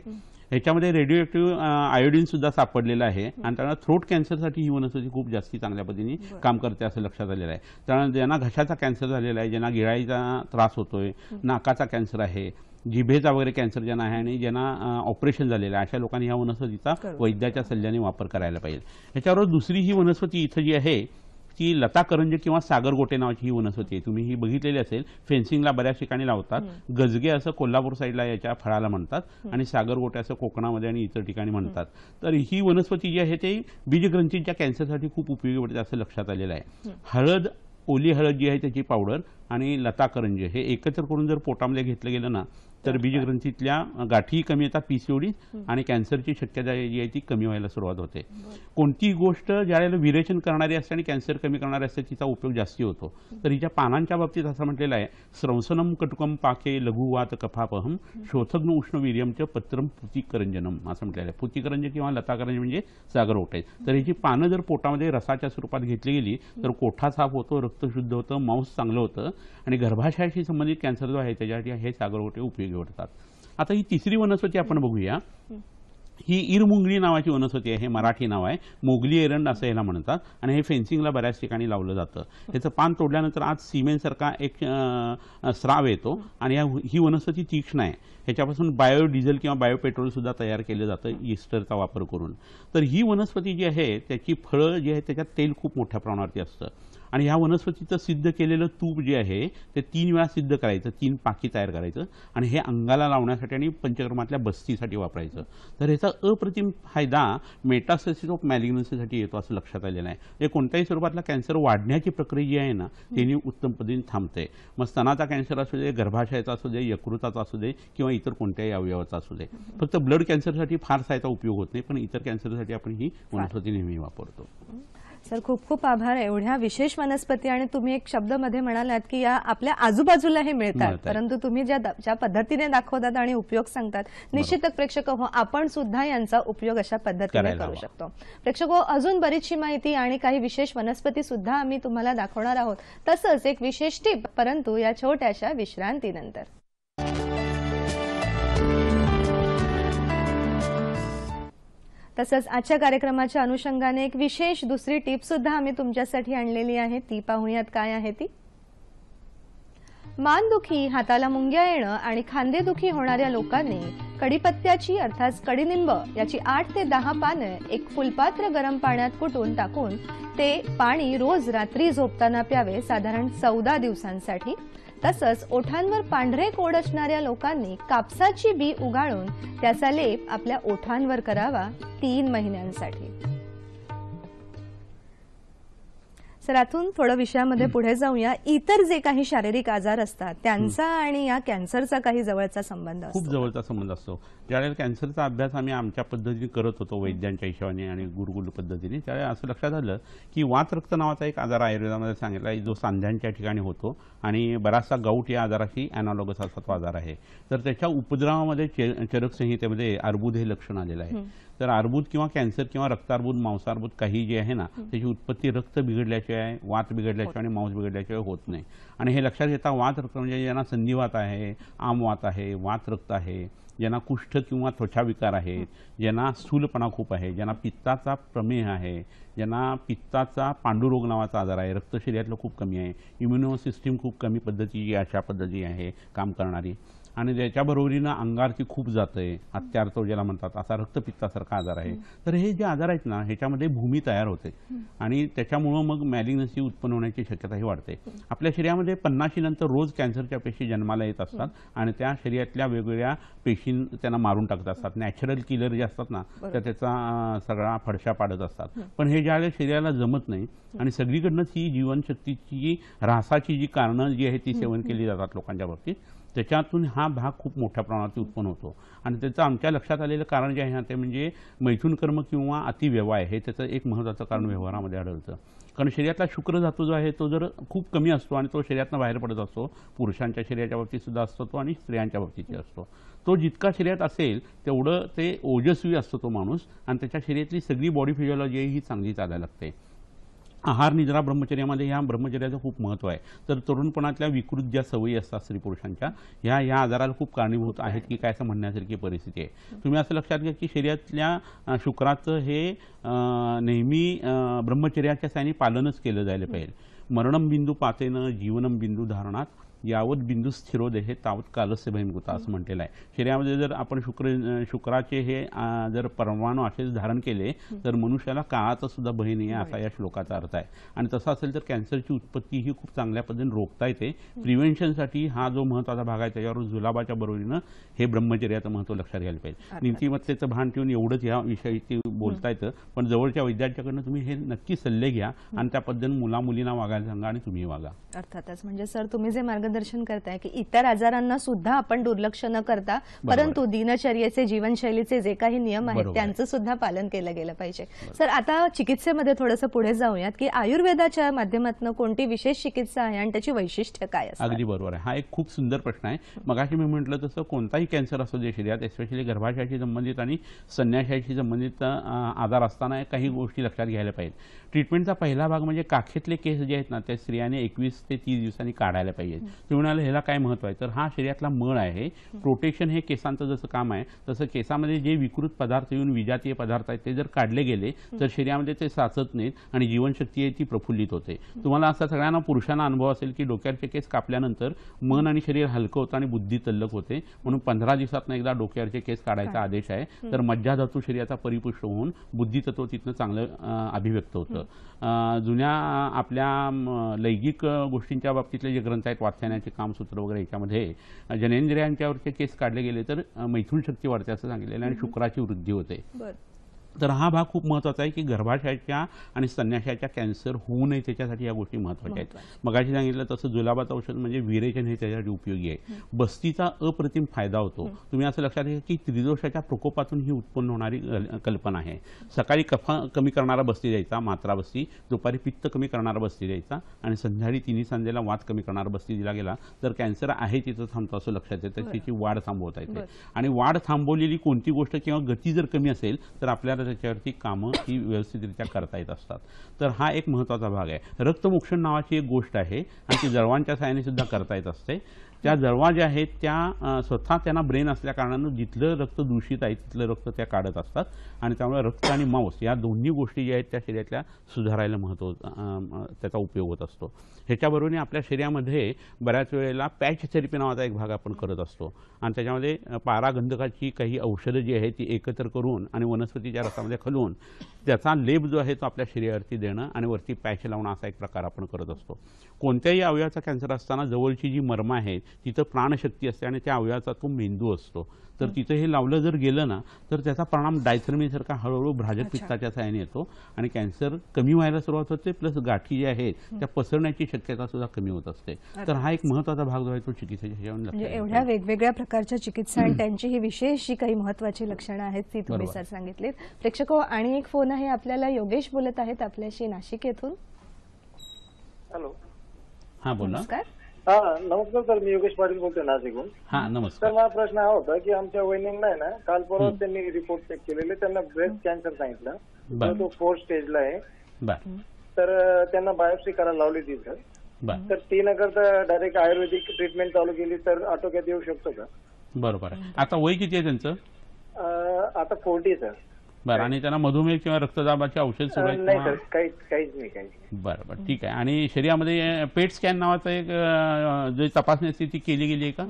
ह्याच्यामध्ये रेडिओ ॲक्टिव्ह आयोडीनसुद्धा सापडलेलं आहे आणि त्यांना थ्रोट कॅन्सरसाठी ही वनस्पती खूप जास्त चांगल्या पद्धतीने काम करते असं लक्षात आलेलं आहे त्यामुळे ज्यांना घशाचा कॅन्सर झालेला आहे ज्यांना गिळाईचा त्रास होतोय नाकाचा कॅन्सर आहे जिभेचा वगैरे कॅन्सर ज्यांना आहे आणि ज्यांना ऑपरेशन झालेलं आहे अशा लोकांनी ह्या वनस्पतीचा वैद्याच्या सल्ल्याने वापर करायला पाहिजे ह्याच्याबरोबर दुसरी ही वनस्पती इथं जी आहे की लता करंज किंवा सागर गोटे नावाची ही वनस्पती आहे तुम्ही ही बघितलेली असेल फेन्सिंगला बऱ्याच ठिकाणी लावतात गजगे असं कोल्हापूर साईडला याच्या फळाला म्हणतात आणि सागर गोटे असं कोकणामध्ये आणि इतर ठिकाणी म्हणतात तर ही वनस्पती जी आहे ते बीजग्रंथींच्या कॅन्सरसाठी खूप उपयोगी पडते असं लक्षात आलेलं आहे हळद ओली हळद जी आहे त्याची पावडर आणि लता करंज हे एकत्र करून जर पोटामध्ये घेतलं गेलं ना तर बीजग्रंथीतल्या गाठी कमी येतात पीसीओडी आणि कॅन्सरची शक्यता जी आहे ती कमी व्हायला सुरुवात होते कोणतीही गोष्ट वेळेला विरेचन करणारी असते आणि कॅन्सर कमी करणारी असते तिचा उपयोग जास्ती होतो तर हिच्या पानांच्या बाबतीत असं म्हटलेलं आहे स्रंसनम कटुकम पाके लघुवात कफापहम शोथग्न उष्ण च पत्रम पुतिकरंजनम असं म्हटलेलं आहे पुतिकरंज किंवा लताकरंज म्हणजे सागर ओटे तर हिची पानं जर पोटामध्ये रसाच्या स्वरूपात घेतली गेली तर कोठा साफ होतो रक्त शुद्ध होतं मांस चांगलं होतं आणि गर्भाशयाशी संबंधित कॅन्सर जो आहे त्याच्यासाठी हे ओटे उपयोग आता ही तिसरी वनस्पती आपण बघूया ही इरमुंगळी नावाची वनस्पती आहे हे मराठी नाव आहे मोगली एरंड असं याला म्हणतात आणि हे फेन्सिंगला बऱ्याच ठिकाणी लावलं जातं याचं पान तोडल्यानंतर आज सिमेंटसारखा एक स्राव येतो आणि ही वनस्पती तीक्ष्ण आहे ह्याच्यापासून बायोडिझेल किंवा सुद्धा तयार केलं जातं इस्टरचा वापर करून तर ही वनस्पती जी आहे त्याची फळं जी आहे त्याच्यात तेल खूप मोठ्या प्रमाणावरती असतं आणि ह्या वनस्पतीचं सिद्ध केलेलं तूप जे आहे ते तीन वेळा सिद्ध करायचं तीन पाकी तयार करायचं आणि हे अंगाला लावण्यासाठी आणि पंचक्रमातल्या बस्तीसाठी वापरायचं तर ह्याचा अप्रतिम फायदा मेटासेसिस ऑफ मॅलिग्नसीसाठी येतो असं लक्षात आलेलं आहे हे कोणत्याही स्वरूपातला कॅन्सर वाढण्याची प्रक्रिया जी आहे ना त्यांनी उत्तम पद्धतीने थांबते मग स्तनाचा कॅन्सर असू दे गर्भाशयाचा असू दे यकृताचा असू दे किंवा इतर कोणत्याही अवयवाचा असू दे फक्त ब्लड कॅन्सरसाठी फारसा याचा उपयोग होत नाही पण इतर कॅन्सरसाठी आपण ही वनस्पती नेहमी वापरतो सर खूप खूप आभार एवढ्या विशेष वनस्पती आणि तुम्ही एक शब्द मध्ये म्हणालात की या आपल्या आजूबाजूला हे मिळतात परंतु तुम्ही ज्या ज्या पद्धतीने दाखवतात आणि उपयोग सांगतात निश्चितच प्रेक्षक हो आपण सुद्धा यांचा उपयोग अशा पद्धतीने करू शकतो प्रेक्षक हो अजून बरीचशी माहिती आणि काही विशेष वनस्पती सुद्धा आम्ही तुम्हाला दाखवणार आहोत तसंच एक विशेष टीप परंतु या छोट्याशा विश्रांतीनंतर तसंच आजच्या कार्यक्रमाच्या अनुषंगाने एक विशेष दुसरी टीप सुद्धा आम्ही तुमच्यासाठी आणलेली आहे ती पाहूयात काय आहे ती मानदुखी हाताला मुंग्या येणं आणि खांदेदुखी होणाऱ्या लोकांनी कडीपत्त्याची अर्थात कडीनिंब याची आठ ते दहा पानं एक फुलपात्र गरम पाण्यात कुटून टाकून ते पाणी रोज रात्री झोपताना प्यावे साधारण चौदा दिवसांसाठी तसंच ओठांवर पांढरे कोड असणाऱ्या लोकांनी कापसाची बी उगाळून त्याचा लेप आपल्या ओठांवर करावा तीन महिन्यांसाठी तर थोडं विषयामध्ये पुढे जाऊया इतर जे काही शारीरिक आजार असतात त्यांचा आणि या कॅन्सरचा काही जवळचा संबंध खूप जवळचा संबंध असतो ज्यावेळेला कॅन्सरचा अभ्यास आम्ही आमच्या पद्धतीने करत होतो वैद्यांच्या हिशोबाने आणि गुरुकुल पद्धतीने त्यावेळेस असं लक्षात आलं की रक्त नावाचा एक आजार आयुर्वेदामध्ये सांगितला जो सांध्यांच्या ठिकाणी होतो आणि बराचसा गाऊट या आजाराशी अनालॉगस असा तो आजार आहे तर त्याच्या उपद्रवामध्ये चरक संहितेमध्ये अर्बुद हे लक्षण आलेलं आहे तर अर्बुद किंवा कॅन्सर किंवा रक्तार्बुद मांसार्बुद काही जे आहे ना त्याची उत्पत्ती रक्त बिघडल्याशिवाय वात बिघडल्याशिवाय आणि मांस बिघडल्याशिवाय होत नाही आणि हे लक्षात घेता वात रक्त म्हणजे ज्यांना संधिवात आहे आमवात आहे वात रक्त आहे ज्यांना कुष्ठ किंवा त्वचा विकार आहे ज्यांना स्थूलपणा खूप आहे ज्यांना पित्ताचा प्रमेह आहे ज्यांना पित्ताचा पांडुरोग नावाचा आजार आहे रक्त शरीरातलं खूप कमी आहे इम्युनो सिस्टीम खूप कमी पद्धती अशा पद्धती आहे काम करणारी आणि ज्याच्या अंगारची खूप जाते अत्यार्चव ज्याला म्हणतात असा रक्तपित्तासारखा आजार आहे तर हे जे आजार आहेत ना ह्याच्यामध्ये भूमी तयार होते आणि त्याच्यामुळं मग मॅलिग्नसी उत्पन्न होण्याची शक्यताही वाढते आपल्या शरीरामध्ये पन्नाशी नंतर रोज कॅन्सरच्या पेशी जन्माला येत असतात आणि त्या शरीरातल्या वेगवेगळ्या पेशी त्यांना मारून टाकत असतात नॅचरल किलर जे असतात ना त्या त्याचा सगळा फडशा पाडत असतात पण हे ज्यावेळेस शरीराला जमत नाही आणि सगळीकडनंच ही जीवनशक्तीची रासाची जी कारणं जी आहेत ती सेवन केली जातात लोकांच्या बाबतीत त्याच्यातून हा भाग खूप मोठ्या प्रमाणात उत्पन्न होतो आणि त्याचं आमच्या लक्षात आलेलं कारण जे आहे ना ते म्हणजे मैथून कर्म किंवा अतिव्यवहार हे त्याचं एक महत्त्वाचं कारण व्यवहारामध्ये आढळतं कारण शरीरातला शुक्र धातू जो आहे तो जर खूप कमी असतो आणि तो शरीरातनं बाहेर पडत असतो पुरुषांच्या शरीराच्या बाबतीत सुद्धा असतो तो आणि स्त्रियांच्या बाबतीतही असतो तो जितका शरीरात असेल तेवढं ते ओजस्वी असतो तो माणूस आणि त्याच्या शरीरातली सगळी बॉडी फिजिओलॉजी ही चांगली चालायला लागते आहार निद्रा ब्रह्मचर्यामध्ये ह्या ब्रह्मचर्याचं खूप महत्त्व आहे तर तरुणपणातल्या विकृत ज्या सवयी असतात स्त्री पुरुषांच्या ह्या ह्या आजाराला खूप कारणीभूत आहेत की काय असं म्हणण्यासारखी परिस्थिती आहे तुम्ही असं लक्षात घ्या की शरीरातल्या शुक्राचं हे नेहमी ब्रह्मचर्याच्या सायने पालनच केलं जायला पाहिजे मरणम बिंदू पाचेनं जीवनम बिंदू धारणात यावत बिंदू स्थिरोदे हे तावत कालस्य भयंगुता असं म्हटलेलं आहे शरीरामध्ये जर आपण शुक्र शुक्राचे हे जर परमाणू असेच धारण केले तर मनुष्याला काळाचा सुद्धा भय नाही असा या श्लोकाचा अर्थ आहे आणि तसा असेल तर कॅन्सरची उत्पत्ती ही खूप चांगल्या पद्धतीने रोखता येते प्रिव्हेन्शनसाठी हा जो महत्त्वाचा भाग आहे त्याच्यावर जुलाबाच्या बरोबरीनं हे ब्रह्मचर्याचं महत्व लक्षात घ्यायला पाहिजे नीतिमत्तेचं भान ठेवून एवढंच ह्या विषयाची बोलता येतं पण जवळच्या विद्यार्थ्याकडनं तुम्ही हे नक्की सल्ले घ्या आणि त्या पद्धतीने मुला मुलींना वागायला सांगा आणि तुम्ही वागा अर्थातच म्हणजे सर तुम्ही जे मार्ग मार्गदर्शन करताय की इतर आजारांना सुद्धा आपण दुर्लक्ष न करता परंतु दिनचर्येचे जीवनशैलीचे जे काही नियम आहेत त्यांचं सुद्धा पालन केलं गेलं पाहिजे सर आता चिकित्सेमध्ये थोडंसं पुढे जाऊयात की आयुर्वेदाच्या माध्यमातून कोणती विशेष चिकित्सा आहे आणि त्याची वैशिष्ट्य काय अगदी बरोबर आहे हा एक खूप सुंदर प्रश्न आहे मगाशी मी म्हटलं तसं कोणताही कॅन्सर असो जे शरीरात एस्पेशली गर्भाशयाशी संबंधित आणि संन्याशाशी संबंधित आजार असताना काही गोष्टी लक्षात घ्यायला पाहिजे ट्रीटमेंटचा पहिला भाग म्हणजे काखेतले केस जे आहेत ना त्या स्त्रियाने एकवीस ते तीस दिवसांनी काढायला पाहिजेत ते म्हणाले ह्याला काय महत्व आहे तर हा शरीरातला मळ आहे प्रोटेक्शन हे केसांचं जसं काम आहे तसं केसामध्ये जे विकृत पदार्थ येऊन विजातीय पदार्थ आहेत ते जर काढले गेले तर शरीरामध्ये ते साचत नाहीत आणि जीवनशक्ती आहे ती प्रफुल्लित होते तुम्हाला असा सगळ्यांना पुरुषांना अनुभव असेल की डोक्याचे केस कापल्यानंतर मन आणि शरीर हलकं होतं आणि बुद्धी तल्लक होते म्हणून पंधरा दिवसात एकदा डोक्यावरचे केस काढायचा आदेश आहे तर मज्जाधातू शरीराचा परिपुष्ट होऊन बुद्धितत्व तिथनं चांगलं अभिव्यक्त होतं जुन्या आपल्या लैंगिक गोष्टींच्या बाबतीतले जे ग्रंथ आहेत वाचण्याचे कामसूत्र वगैरे याच्यामध्ये जनेंद्रियांच्यावरचे केस काढले गेले तर मैथून शक्ती वाढते असं सांगितलेलं आणि शुक्राची वृद्धी होते तर हा भाग खूप महत्त्वाचा आहे की गर्भाशयाच्या आणि संन्याशाच्या कॅन्सर होऊ नये त्याच्यासाठी या गोष्टी महत्त्वाच्या आहेत मगाशी सांगितलं तसं जुलाबाचं औषध म्हणजे विरेचन हे त्याच्यासाठी उपयोगी आहे बस्तीचा अप्रतिम फायदा होतो तुम्ही असं लक्षात घ्या की त्रिदोषाच्या प्रकोपातून ही उत्पन्न होणारी कल्पना आहे सकाळी कफा कमी करणारा बस्ती द्यायचा मात्रा बस्ती दुपारी पित्त कमी करणारा बस्ती द्यायचा आणि संध्याकाळी तिन्ही सांजेला वाद कमी करणारा बस्ती दिला गेला तर कॅन्सर आहे तिथं थांबतो असं लक्षात येतं त्याची वाढ थांबवता येते आणि वाढ थांबवलेली कोणती गोष्ट किंवा गती जर कमी असेल तर आपल्याला त्याच्यावरती कामं ही व्यवस्थितरित्या करता येत असतात तर हा एक महत्त्वाचा भाग आहे रक्तमोक्षण नावाची एक गोष्ट आहे आणि ती जळवांच्या साहाय्याने सुद्धा करता येत असते त्या जळवा ज्या आहेत त्या स्वतः त्यांना ब्रेन असल्या कारणानं जिथलं रक्त दूषित आहे तिथलं रक्त त्या काढत असतात आणि त्यामुळे रक्त आणि मांस या दोन्ही गोष्टी ज्या आहेत त्या शरीरातल्या सुधारायला महत्त्व त्याचा उपयोग होत असतो ह्याच्याबरोबरने आपल्या शरीरामध्ये बऱ्याच वेळेला पॅच थेरपी नावाचा एक भाग आपण करत असतो आणि त्याच्यामध्ये पारागंधकाची काही औषधं जी आहेत ती एकत्र करून आणि वनस्पतीच्या रसामध्ये खलून त्याचा लेप जो आहे तो आपल्या शरीरावरती देणं आणि वरती पॅच लावणं असा एक प्रकार आपण करत असतो कोणत्याही अवयवाचा कॅन्सर असताना जवळची जी मर्म आहे तिथं प्राणशक्ती असते आणि त्या अवयवाचा तो मेंदू असतो तर तिथं हे लावलं जर गेलं ना तर त्याचा परिणाम डायथर्मीसारखा हळूहळू भ्राजक पित्ताच्या सायने येतो आणि कॅन्सर कमी व्हायला सुरुवात होते प्लस गाठी ज्या आहेत त्या पसरण्याची शक्यता सुद्धा कमी होत असते तर हा एक महत्वाचा भाग जो आहे तो चिकित्सेच्या म्हणजे एवढ्या वेगवेगळ्या प्रकारच्या चिकित्सा आणि त्यांची ही विशेष जी काही महत्वाची लक्षणं आहेत ती तुम्ही सर सांगितलीत प्रेक्षक हो, आणि एक फोन आहे आपल्याला योगेश बोलत आहेत आपल्याशी नाशिक येथून हॅलो हा बोला नमस्कार हा नमस्कार सर मी योगेश पाटील बोलतोय नाशिकहून सर माझा प्रश्न हा होता की आमच्या वहिनींना आहे ना काल परवा त्यांनी रिपोर्ट चेक केलेले त्यांना ब्रेस्ट कॅन्सर सांगितलं तो फोर्थ स्टेजला आहे तर त्यांना बायोप्सी करायला लावली ती सर तर ती नगर तर डायरेक्ट आयुर्वेदिक ट्रीटमेंट चालू केली तर आटोक्यात येऊ शकतो का बरोबर आहे आता वय किती आहे त्यांचं आता फोर्टी सर बरं आणि त्यांना मधुमेह किंवा रक्तदाबाचे औषध सुरू आहेत काहीच नाही बरं बरं ठीक आहे आणि शरीरामध्ये पेट स्कॅन नावाचा एक जे तपासणी असते ती केली गेली आहे का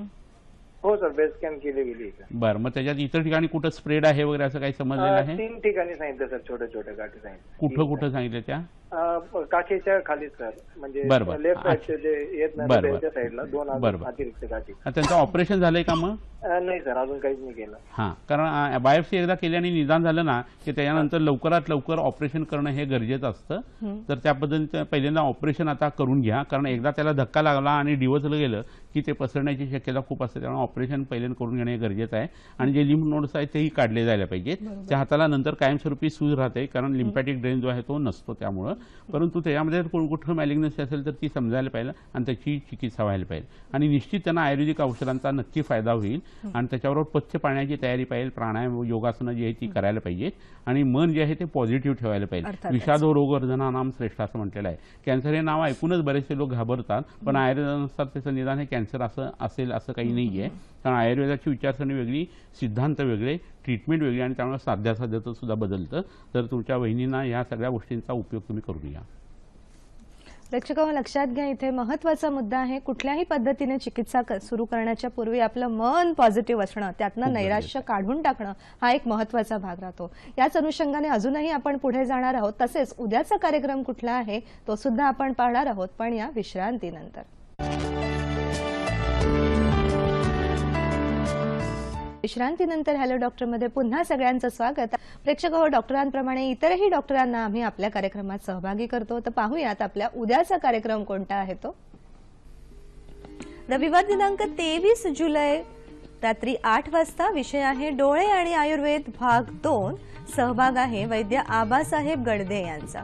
हो सर बेस कॅम्प केली गेली बरं मग त्याच्यात इतर ठिकाणी कुठं स्प्रेड आहे वगैरे असं काही समजलेलं आहे तीन ठिकाणी सांगितलं सर छोटे छोटे गाठी कुठं सांगितलं कुठं सांगितलं त्या अं, खाली सर म्हणजे बरं, लेफ्ट साईडचे जे येत नाही साईडला दोन अतिरिक्त गाठी त्यांचं ऑपरेशन झालंय का मग नाही सर अजून काहीच नाही केलं हां कारण बायोप्सी एकदा केल्याने निदान झालं ना की त्याच्यानंतर लवकरात लवकर ऑपरेशन करणं हे गरजेचं असतं तर त्या पद्धतीनं पहिल्यांदा ऑपरेशन आता करून घ्या कारण एकदा त्याला धक्का लागला आणि डिवचलं गेलं की ते पसरण्याची शक्यता खूप असते त्यामुळे ऑपरेशन पहिल्यांदा करून घेणे गरजेचं आहे आणि जे लिम्फ नोड्स आहेत तेही काढले जायला पाहिजेत त्या हाताला नंतर कायमस्वरूपी सूज राहते कारण लिम्पॅटिक ड्रेन जो आहे तो नसतो त्यामुळं परंतु त्याच्यामध्ये कोण कुठं मॅलिग्नस असेल तर ती समजायला पाहिजे आणि त्याची चिकित्सा व्हायला पाहिजे आणि निश्चित त्यांना आयुर्वेदिक औषधांचा नक्की फायदा होईल आणि त्याच्याबरोबर पथ्य पाण्याची तयारी पाहिजे प्राणायाम योगासनं जी आहे ती करायला पाहिजे आणि मन जे आहे ते पॉझिटिव्ह ठेवायला पाहिजे विषादो रोगवर्धना नाम श्रेष्ठ असं म्हटलेलं आहे कॅन्सर हे नाव ऐकूनच बरेचसे लोक घाबरतात पण आयुर्वेदानुसार त्याचं निदान हे कॅन्सर असं असेल असं काही नाही आहे कारण आयुर्वेदाची विचारसरणी वेगळी सिद्धांत वेगळे ट्रीटमेंट वेगळे आणि त्यामुळे साध्या साध्याचं सुद्धा बदलतं तर तुमच्या वहिनींना या सगळ्या गोष्टींचा उपयोग तुम्ही करून घ्या प्रेक्षक हो, लक्षात घ्या इथे महत्वाचा मुद्दा आहे कुठल्याही पद्धतीने चिकित्सा सुरू करण्याच्या पूर्वी आपलं मन पॉझिटिव्ह असणं त्यातनं नैराश्य काढून टाकणं हा एक महत्वाचा भाग राहतो याच अनुषंगाने अजूनही आपण पुढे जाणार आहोत तसेच उद्याचा कार्यक्रम कुठला आहे तो सुद्धा आपण पाहणार आहोत पण या विश्रांतीनंतर विश्रांतीनंतर हॅलो डॉक्टरमध्ये पुन्हा सगळ्यांचं स्वागत प्रेक्षक हो डॉक्टरांप्रमाणे इतरही डॉक्टरांना आम्ही आपल्या कार्यक्रमात सहभागी करतो तर पाहूयात आपल्या उद्याचा कार्यक्रम कोणता आहे तो रविवार दिनांक तेवीस जुलै रात्री आठ वाजता विषय आहे डोळे आणि आयुर्वेद भाग दोन सहभाग आहे वैद्य आबासाहेब गडदे यांचा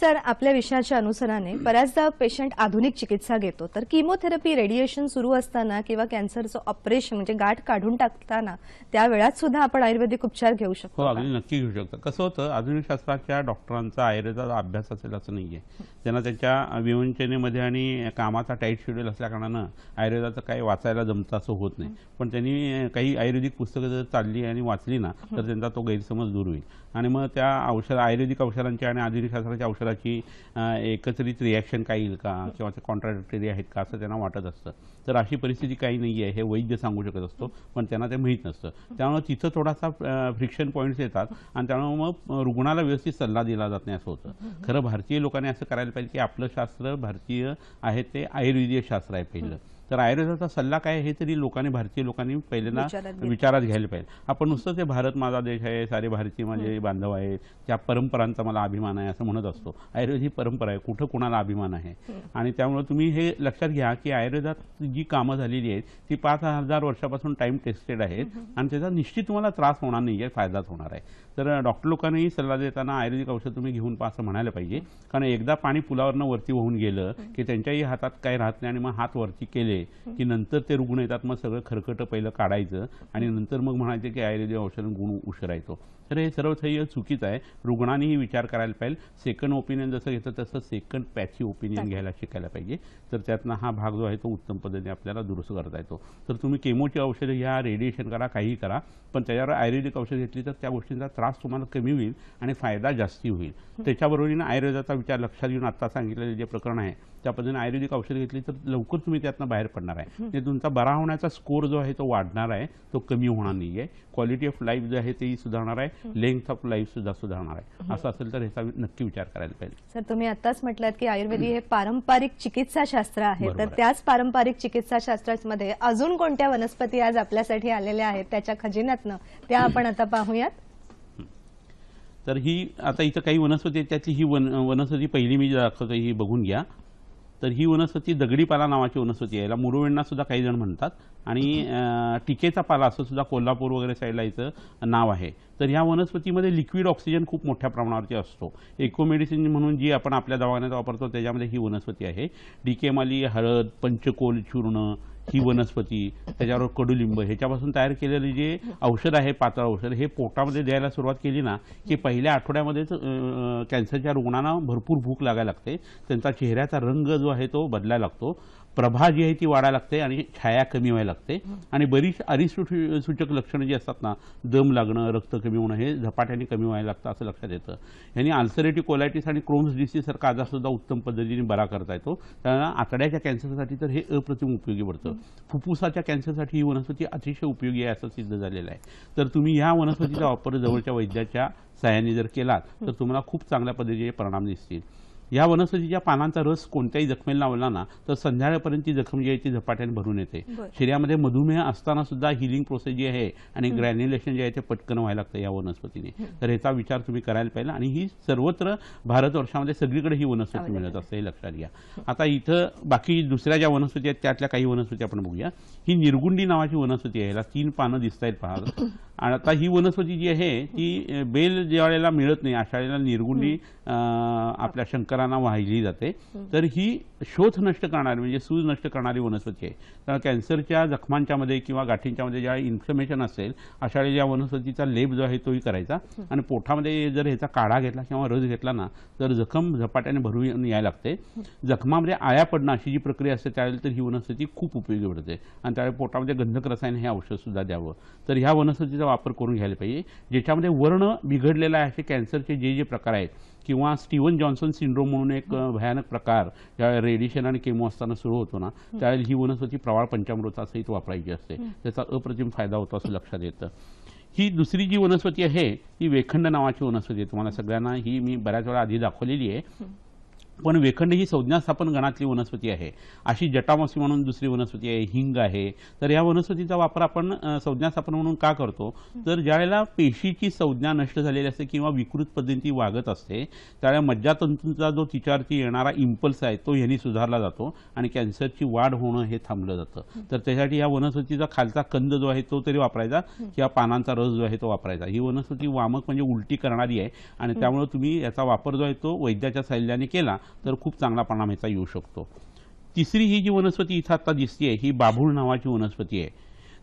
सर आपल्या विषयाच्या अनुसराने बऱ्याचदा पेशंट आधुनिक चिकित्सा घेतो तर किमोथेरपी रेडिएशन सुरू असताना किंवा कॅन्सरचं ऑपरेशन म्हणजे गाठ काढून टाकताना त्यावेळात सुद्धा आपण आयुर्वेदिक उपचार घेऊ शकतो हो, अगदी नक्की घेऊ शकतो कसं होतं आधुनिक शास्त्राच्या डॉक्टरांचा आयुर्वेदाचा अभ्यास असेल असं नाहीये त्यांना त्याच्या विवंचनेमध्ये आणि कामाचा टाईट शेड्यूल असल्याकारणानं आयुर्वेदाचं काही वाचायला जमतं असं होत नाही पण त्यांनी काही आयुर्वेदिक पुस्तकं जर चालली आणि वाचली ना तर त्यांचा तो गैरसमज दूर होईल आणि मग त्या औषध आयुर्वेदिक औषधांच्या आणि आधुनिक शास्त्राच्या औषध की एकत्रित रिॲक्शन काय येईल का किंवा ते कॉन्ट्राडिक्टरी आहेत का असं त्यांना वाटत असतं तर अशी परिस्थिती काही नाही आहे हे वैद्य सांगू शकत असतो पण त्यांना ते माहीत नसतं त्यामुळे तिथं थोडासा फ्रिक्शन पॉईंट्स येतात आणि त्यामुळे मग रुग्णाला व्यवस्थित सल्ला दिला जात नाही असं होतं खरं भारतीय लोकांनी असं करायला पाहिजे की आपलं शास्त्र भारतीय आहे ते आयुर्वेदीय शास्त्र आहे पहिलं तर आयुर्वेदाचा सल्ला काय हे तरी लोकांनी भारतीय लोकांनी पहिल्यांदा विचारात घ्यायला पाहिजे आपण नुसतं ते भारत माझा देश आहे सारे भारतीय माझे बांधव आहे त्या परंपरांचा मला अभिमान आहे असं म्हणत असतो आयुर्वेद ही परंपरा आहे कुठं कोणाला अभिमान आहे आणि त्यामुळे तुम्ही हे लक्षात घ्या की आयुर्वेदात जी कामं झालेली आहेत ती पाच हजार वर्षापासून टाईम टेस्टेड आहेत आणि त्याचा निश्चित तुम्हाला त्रास होणार नाही आहे फायदाच होणार आहे तर डॉक्टर लोकांनाही सल्ला देताना आयुर्वेदिक औषध तुम्ही घेऊन पा असं म्हणायला पाहिजे कारण एकदा पाणी पुलावरनं वरती वाहून गेलं की त्यांच्याही हातात काही राहत नाही आणि मग हात वरती केले की नंतर ते रुग्ण येतात मग सगळं खरकटं पहिलं काढायचं आणि नंतर मग म्हणायचं की आयुर्वेदिक औषध गुण उशरायचो तर हे सर्व सह्य चुकीचं आहे रुग्णांनीही विचार करायला पाहिजे सेकंड ओपिनियन जसं घेतं तसं सेकंड पॅची ओपिनियन घ्यायला शिकायला पाहिजे तर त्यातनं हा भाग जो आहे तो उत्तम पद्धतीने आपल्याला दुरुस्त करता येतो तर तुम्ही केमोची औषधं घ्या रेडिएशन करा काहीही करा पण त्याच्यावर आयुर्वेदिक औषध घेतली तर त्या गोष्टींचा त्रास तुम्हाला कमी होईल आणि फायदा जास्ती होईल त्याच्याबरोबरीनं आयुर्वेदाचा विचार लक्षात घेऊन आत्ता सांगितलेलं जे प्रकरण आहे त्या पद्धतीने आयुर्वेदिक औषध घेतली तर लवकर तुम्ही त्यातनं बाहेर पडणार आहे म्हणजे तुमचा बरा होण्याचा स्कोर जो आहे तो वाढणार आहे तो कमी होणार नाहीये क्वालिटी ऑफ लाईफ जो आहे तेही सुधारणार आहे लेंथ ऑफ लाईफ सुद्धा सुधारणार आहे असं असेल तर ह्याचा नक्की विचार करायला पाहिजे सर तुम्ही आताच म्हटलं की आयुर्वेदी हे पारंपरिक चिकित्साशास्त्र आहे तर त्याच पारंपरिक चिकित्साशास्त्रामध्ये अजून कोणत्या वनस्पती आज आपल्यासाठी आलेल्या आहेत त्याच्या खजिन्यातनं त्या आपण आता पाहूयात तर ही आता इथं काही वनस्पती आहेत त्यातली ही वन वनस्पती पहिली मी दाखवतो ही बघून घ्या तर ही वनस्पती दगडी पाला नावाची वनस्पती आहे याला मुरुविंडा सुद्धा काही जण म्हणतात आणि टिकेचा पाला असं सुद्धा कोल्हापूर वगैरे साईडला याचं नाव आहे तर ह्या वनस्पतीमध्ये लिक्विड ऑक्सिजन खूप मोठ्या प्रमाणावरती असतो इकोमेडिसिन म्हणून जी आपण आपल्या दवाखान्यात वापरतो त्याच्यामध्ये ही वनस्पती आहे डिकेमाली हळद पंचकोल चूर्ण ही वनस्पती त्याच्यावर कडुलिंब ह्याच्यापासून तयार केलेले जे औषध आहे पातळ औषध हे पोटामध्ये द्यायला सुरुवात केली ना की पहिल्या आठवड्यामध्येच कॅन्सरच्या रुग्णांना भरपूर भूक लागायला लागते त्यांचा चेहऱ्याचा रंग जो आहे तो बदलायला लागतो प्रभा जी आहे ती वाढायला लागते आणि छाया कमी व्हायला लागते आणि बरीच अरिसूचक लक्षणं जी असतात ना दम लागणं रक्त कमी होणं हे झपाट्याने कमी व्हायला लागतं असं लक्षात येतं यांनी आल्सरेटिव्ह कोलायटिस आणि क्रोम्स डिसीजसारखा आजारसुद्धा उत्तम पद्धतीने बरा करता येतो त्यांना आतड्याच्या कॅन्सरसाठी तर हे अप्रतिम उपयोगी पडतं फुफ्फुसाच्या कॅन्सरसाठी ही वनस्पती अतिशय उपयोगी आहे असं सिद्ध झालेलं आहे तर तुम्ही ह्या वनस्पतीचा वापर जवळच्या वैद्याच्या सहाय्याने जर केलात तर तुम्हाला खूप चांगल्या पद्धतीचे परिणाम दिसतील या वनस्पतीच्या पानांचा रस कोणत्याही जखमेला लावला ना तर संध्याकाळपर्यंत ती जखम जी आहे ती झपाट्याने भरून येते शरीरामध्ये मधुमेह असताना सुद्धा हिलिंग प्रोसेस जी आहे आणि ग्रॅन्युलेशन जे आहे ते पटकन व्हायला लागतं या वनस्पतीने तर याचा विचार तुम्ही करायला पाहिजे आणि ही सर्वत्र भारतवर्षामध्ये सगळीकडे ही वनस्पती मिळत असते हे लक्षात घ्या आता इथं बाकी दुसऱ्या ज्या वनस्पती आहेत त्यातल्या काही वनस्पती आपण बघूया ही निर्गुंडी नावाची वनस्पती आहे याला तीन पानं दिसत आहेत पहा आणि आता ही वनस्पती जी आहे ती बेल ज्या वेळेला मिळत नाही अशा वेळेला निर्गुणी आपल्या शंकरांना वाहिली जाते तर ही शोध नष्ट करणारी म्हणजे सूज नष्ट करणारी वनस्पती आहे कारण कॅन्सरच्या जखमांच्या मध्ये किंवा गाठींच्यामध्ये ज्यावेळी इन्फ्लेमेशन असेल अशा वेळेला या वनस्पतीचा लेप जो आहे तोही करायचा आणि पोटामध्ये जर ह्याचा काढा घेतला किंवा रस घेतला ना तर जखम झपाट्याने भरून यायला लागते जखमामध्ये आया पडणं अशी जी प्रक्रिया असते त्यावेळेला तर ही वनस्पती खूप उपयोगी पडते आणि त्यावेळी पोटामध्ये गंधक रसायन हे औषध सुद्धा द्यावं तर ह्या वनस्पतीचा वापर करून घ्यायला पाहिजे ज्याच्यामध्ये वर्ण बिघडलेलं आहे असे कॅन्सरचे जे जे प्रकार आहेत किंवा स्टीवन जॉन्सन सिंड्रोम म्हणून एक भयानक प्रकार ज्यावेळेस रेडिएशन आणि केमो असताना सुरू होतो ना त्यावेळेस ही वनस्पती प्रवाळ पंचामृता सहित वापरायची असते त्याचा अप्रतिम फायदा होतो असं लक्षात येतं ही दुसरी जी वनस्पती आहे ती वेखंड नावाची वनस्पती आहे तुम्हाला सगळ्यांना ही मी बऱ्याच वेळा आधी दाखवलेली आहे पण वेखंड ही संज्ञास्थापन गणातली वनस्पती आहे अशी जटामासी म्हणून दुसरी वनस्पती आहे हिंग आहे तर या वनस्पतीचा वापर आपण संज्ञास्थापन म्हणून का करतो तर ज्यावेळेला पेशीची संज्ञा नष्ट झालेली असते किंवा विकृत पद्धती वागत असते त्यावेळेला मज्जातंतूंचा जो तिच्यावरती येणारा इम्पल्स आहे तो ह्यांनी सुधारला जातो आणि कॅन्सरची वाढ होणं हे थांबलं जातं तर त्यासाठी या वनस्पतीचा खालचा कंद जो आहे तो तरी वापरायचा किंवा पानांचा रस जो आहे तो वापरायचा ही वनस्पती वामक म्हणजे उलटी करणारी आहे आणि त्यामुळे तुम्ही याचा वापर जो आहे तो वैद्याच्या सल्ल्याने केला तर खूप चांगला परिणाम ह्याचा येऊ शकतो तिसरी ही जी वनस्पती इथं आत्ता दिसते ही बाभूळ नावाची वनस्पती आहे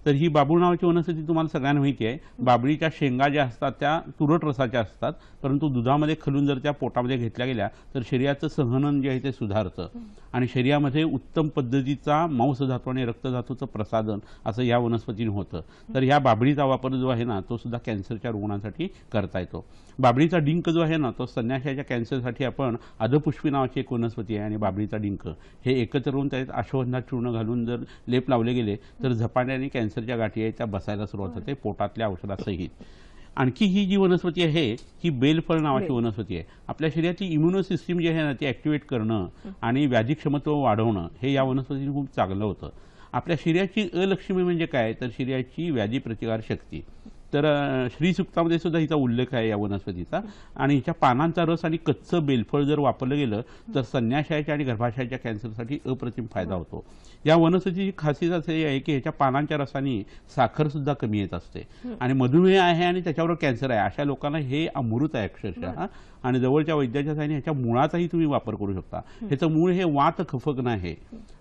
तर ही बाबूळ नावाची वनस्पती तुम्हाला सगळ्यांना माहिती आहे बाबळीच्या शेंगा ज्या असतात त्या तुरट रसाच्या असतात परंतु दुधामध्ये खलून जर त्या पोटामध्ये घेतल्या गेल्या तर शरीराचं सहनन जे आहे ते सुधारतं आणि शरीरामध्ये उत्तम पद्धतीचा मांसधातू आणि रक्तधातूचं प्रसादन असं या वनस्पतीने होतं तर ह्या बाबळीचा वापर जो आहे ना तो सुद्धा कॅन्सरच्या रुग्णांसाठी करता येतो बाबळीचा डिंक जो आहे ना तो संन्याशाच्या कॅन्सरसाठी आपण अधपुष्पी नावाची एक वनस्पती आहे आणि बाबळीचा डिंक हे एकत्र होऊन त्यात अश्वगंधा चूर्ण घालून जर लेप लावले गेले तर झपाट्याने कॅन्सर कॅन्सरच्या गाठी त्या बसायला सुरुवात होते पोटातल्या औषधासहित आणखी ही जी वनस्पती आहे ही बेलफळ नावाची वनस्पती आहे आपल्या शरीराची इम्युनो सिस्टीम जी आहे ना ती ऍक्टिव्हेट करणं आणि व्याधीक्षमत्व वाढवणं हे या वनस्पतीने खूप चांगलं होतं आपल्या शरीराची अलक्ष्मी म्हणजे काय तर शरीराची व्याधी प्रतिकार शक्ती तर श्रीसुक्तामध्ये सुद्धा हिचा उल्लेख आहे या वनस्पतीचा आणि हिच्या पानांचा रस आणि कच्चं बेलफळ जर वापरलं गेलं तर संन्याशयाच्या आणि गर्भाशयाच्या कॅन्सरसाठी अप्रतिम फायदा होतो या वनस्पतीची खासियत असे आहे की ह्याच्या पानांच्या साखर सुद्धा कमी येत असते आणि मधुमेह आहे आणि त्याच्यावर कॅन्सर आहे अशा लोकांना हे अमृत आहे अक्षरशः आणि जवळच्या वैद्याच्या साहेब ह्याच्या मुळाचाही तुम्ही वापर करू शकता ह्याचं मूळ हे वात खफकणं आहे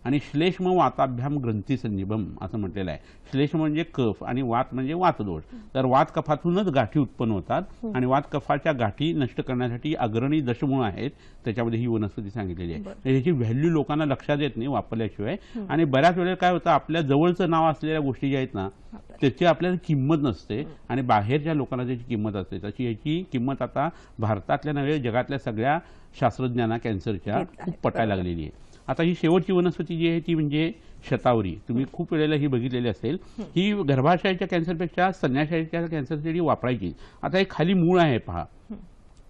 आणि श्लेष्म वाताभ्याम ग्रंथी संजीबम असं म्हटलेलं आहे श्लेष्म म्हणजे कफ आणि वात म्हणजे वातदोष तर वात कफातूनच गाठी उत्पन्न होतात आणि वात कफाच्या गाठी नष्ट करण्यासाठी अग्रणी दशमूळ आहेत त्याच्यामध्ये ही वनस्पती सांगितलेली आहे ह्याची व्हॅल्यू लोकांना लक्षात येत नाही वापरल्याशिवाय आणि बऱ्याच वेळेला काय होतं आपल्या जवळचं नाव असलेल्या गोष्टी ज्या आहेत ना त्याची आपल्याला किंमत नसते आणि बाहेरच्या लोकांना त्याची किंमत असते त्याची याची किंमत आता भारतातल्या नव्हे जगातल्या सगळ्या शास्त्रज्ञांना कॅन्सरच्या खूप पटायला लागलेली आहे आता ही शेवटची वनस्पती जी आहे ती म्हणजे शतावरी तुम्ही खूप वेळेला ही बघितलेली असेल ही गर्भाशयाच्या कॅन्सरपेक्षा संन्याशयाच्या कॅन्सरसाठी वापरायची आता हे खाली मूळ आहे पहा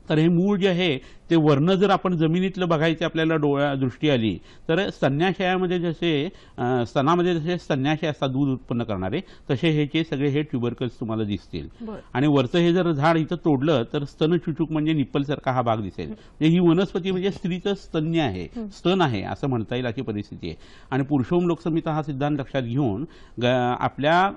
तर हे मूळ जे आहे ते वर्ण जर आपण जमिनीतलं बघायचे आपल्याला डोळ्या दृष्टी आली तर स्तन्याशयामध्ये जसे स्तनामध्ये जसे स्तन्याशय असतात दूध उत्पन्न करणारे तसे हेचे सगळे हे ट्युबरकल्स तुम्हाला दिसतील आणि वरचं हे जर झाड इथं तोडलं तर स्तन चुचूक म्हणजे निप्पलसारखा हा भाग दिसेल म्हणजे ही वनस्पती म्हणजे स्त्रीचं स्तन्य आहे स्तन आहे असं म्हणता येईल अशी परिस्थिती आहे आणि पुरुषोम लोकसंहिता हा सिद्धांत लक्षात घेऊन आपल्या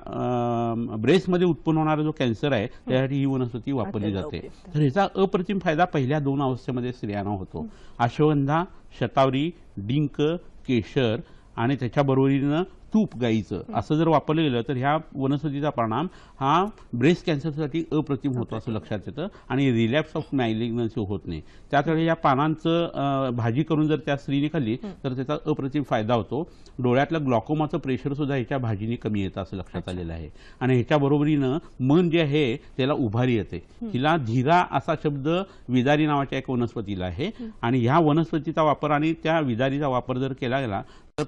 ब्रेस्टमध्ये उत्पन्न होणारा जो कॅन्सर आहे त्यासाठी ही वनस्पती वापरली जाते तर ह्याचा अप्रतिम अंतिम फायदा पहिल्या दोन अवस्थेमध्ये स्त्रियांना होतो अश्वगंधा शतावरी डिंक केशर आणि त्याच्याबरोबरीनं तूप गाईचं असं जर वापरलं गेलं तर ह्या वनस्पतीचा परिणाम हा ब्रेस्ट कॅन्सरसाठी अप्रतिम होतो असं लक्षात येतं आणि रिलॅप्स ऑफ मॅलिग्नन्सी होत नाही त्याकडे या पानांचं भाजी करून जर त्या स्त्रीने खाल्ली तर त्याचा अप्रतिम फायदा होतो डोळ्यातलं ग्लॉकोमाचं सुद्धा ह्याच्या भाजीने कमी येतं असं लक्षात आलेलं आहे आणि ह्याच्याबरोबरीनं बरोबरीनं मन जे आहे त्याला उभारी येते तिला धीरा असा शब्द विदारी नावाच्या एक वनस्पतीला आहे आणि ह्या वनस्पतीचा वापर आणि त्या विदारीचा वापर जर केला गेला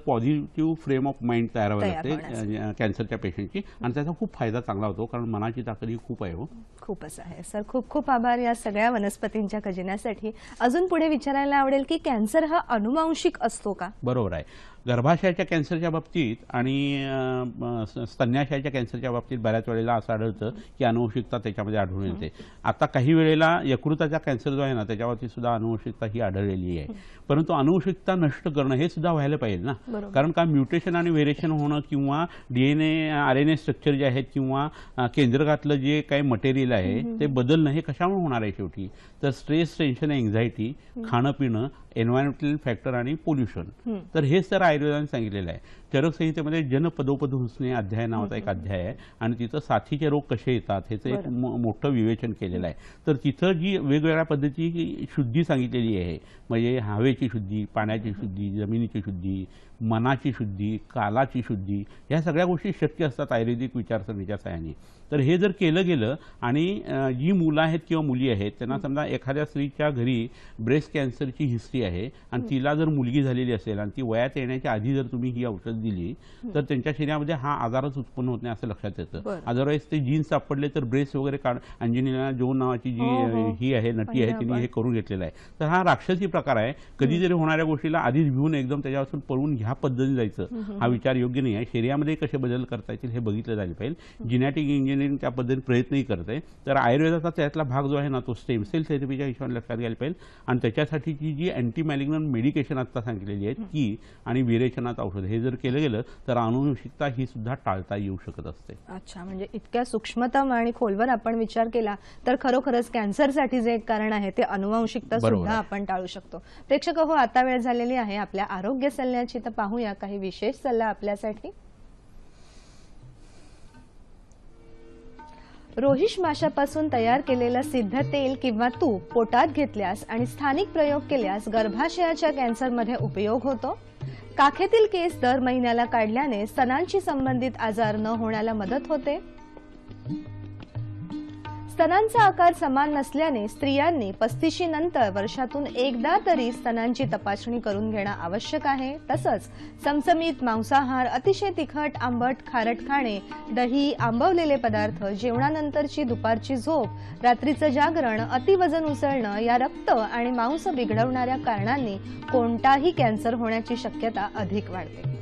पॉझिटिव्ह फ्रेम ऑफ माइंड तयार व्हायला लागते कॅन्सरच्या पेशंटची आणि त्याचा खूप फायदा चांगला होतो कारण मनाची ताकद ही खूप आहे हो खूपच आहे सर खूप खूप आभार या सगळ्या वनस्पतींच्या खजिन्यासाठी अजून पुढे विचारायला आवडेल की कॅन्सर हा अनुवांशिक असतो का बरोबर आहे गर्भाशयाच्या कॅन्सरच्या बाबतीत आणि स्तन्याशयाच्या कॅन्सरच्या बाबतीत बऱ्याच वेळेला असं आढळतं की अनुवंशिकता त्याच्यामध्ये आढळून येते आता काही वेळेला यकृताचा कॅन्सर जो आहे ना त्याच्या सुद्धा अनुवंशिकता ही आढळलेली आहे परंतु अनुवंशिकता नष्ट करणं हे सुद्धा व्हायला पाहिजे ना कारण का म्युटेशन आणि व्हेरिएशन होणं किंवा डीएनए आर स्ट्रक्चर जे आहेत किंवा केंद्रकातलं जे काही मटेरियल आहे ते बदलणं हे कशामुळे होणार आहे शेवटी तर स्ट्रेस टेन्शन एन्झायटी खाणं पिणं एन्व्हायरमेंटल फॅक्टर आणि पोल्युशन तर हे सर आहे आयुर्वेदाने सांगितलेलं आहे चरकसंहितेमध्ये जनपदोपद हुसणे अध्याय नावाचा एक अध्याय आहे आणि तिथं साथीचे रोग कसे येतात ह्याचं एक मोठं विवेचन केलेलं आहे तर तिथं जी वेगवेगळ्या पद्धतीची शुद्धी सांगितलेली आहे म्हणजे हवेची शुद्धी पाण्याची शुद्धी जमिनीची शुद्धी मनाची शुद्धी कालाची शुद्धी ह्या सगळ्या गोष्टी शक्य असतात आयुर्वेदिक विचारसरणीच्या सहाय्याने तर हे जर केलं गेलं आणि जी मुलं आहेत किंवा मुली आहेत त्यांना समजा एखाद्या स्त्रीच्या घरी ब्रेस्ट कॅन्सरची हिस्ट्री आहे आणि तिला जर मुलगी झालेली असेल आणि ती वयात येण्याच्या आधी जर तुम्ही ही औषध दिली तर त्यांच्या शरीरामध्ये हा आजारच उत्पन्न होत नाही असं लक्षात येतं अदरवाईज ते जीन्स सापडले तर ब्रेस्ट वगैरे काढ अंजनीला जोन नावाची जी हो, हो. ही आहे नटी आहे तिने हे करून घेतलेलं आहे तर हा राक्षसी प्रकार आहे कधी जरी होणाऱ्या गोष्टीला आधीच भिवून एकदम त्याच्यापासून पळून ह्या पद्धतीने जायचं हा विचार योग्य नाही आहे शरीरामध्ये कसे बदल करता येतील हे बघितलं जायला पाहिजे जिनेटिक इंजिनिअरिंग त्या पद्धतीने प्रयत्नही करत आहे तर आयुर्वेदाचा त्यातला भाग जो आहे ना तो स्टेम सेल थेरपीच्या हिशोबाने लक्षात घ्यायला पाहिजे आणि त्याच्यासाठीची जी अँटी मेडिकेशन आता सांगितलेली आहे की आणि विरेचनात औषध हे जर केलं गेलं तर अनुवंशिकता ही सुद्धा टाळता येऊ शकत असते अच्छा म्हणजे इतक्या सूक्ष्मतम आणि खोलवर आपण विचार केला तर खरोखरच कॅन्सरसाठी जे कारण आहे ते अनुवंशिकता सुद्धा आपण टाळू शकतो शकतो प्रेक्षक हो आता वेळ झालेली आहे आपल्या आरोग्य सल्ल्याची तर पाहूया काही विशेष सल्ला आपल्यासाठी रोहिश माशापासून तयार केलेलं सिद्ध तेल किंवा तूप पोटात घेतल्यास आणि स्थानिक प्रयोग केल्यास गर्भाशयाच्या कॅन्सरमध्ये उपयोग होतो काखेतील केस दर महिन्याला काढल्याने सणांशी संबंधित आजार न होण्याला मदत होते स्तनांचा आकार समान नसल्याने स्त्रियांनी पस्तीशी नंतर वर्षातून एकदा तरी स्तनांची तपासणी करून घेणं आवश्यक आहे तसंच चमचमीत मांसाहार अतिशय तिखट आंबट खारट खाणे दही आंबवलेले पदार्थ जेवणानंतरची दुपारची झोप रात्रीचं जागरण अतिवजन उसळणं या रक्त आणि मांस बिघडवणाऱ्या कारणांनी कोणताही कॅन्सर होण्याची शक्यता अधिक वाढते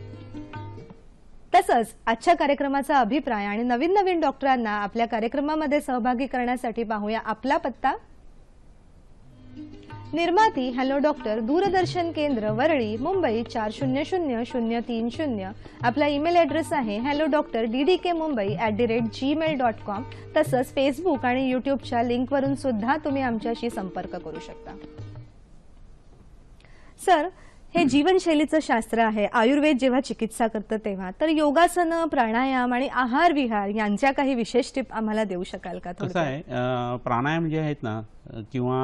तसंच आजच्या कार्यक्रमाचा अभिप्राय आणि नवीन नवीन डॉक्टरांना आपल्या कार्यक्रमामध्ये सहभागी करण्यासाठी पाहूया आपला पत्ता निर्माती हॅलो डॉक्टर दूरदर्शन केंद्र वरळी मुंबई चार शून्य शून्य शून्य तीन शून्य आपला ईमेल ऍड्रेस आहे hello doctor D D K Mumbai at the rate Gmail dot com तसंच फेसबुक आणि यूट्यूबच्या लिंकवरून सुद्धा तुम्ही आमच्याशी संपर्क करू शकता सर हे जीवनशैलीचं शास्त्र आहे आयुर्वेद जेव्हा चिकित्सा करतं तेव्हा तर योगासनं प्राणायाम आणि आहार विहार यांच्या काही विशेष टीप आम्हाला देऊ शकाल का कसं आहे प्राणायाम जे आहेत ना किंवा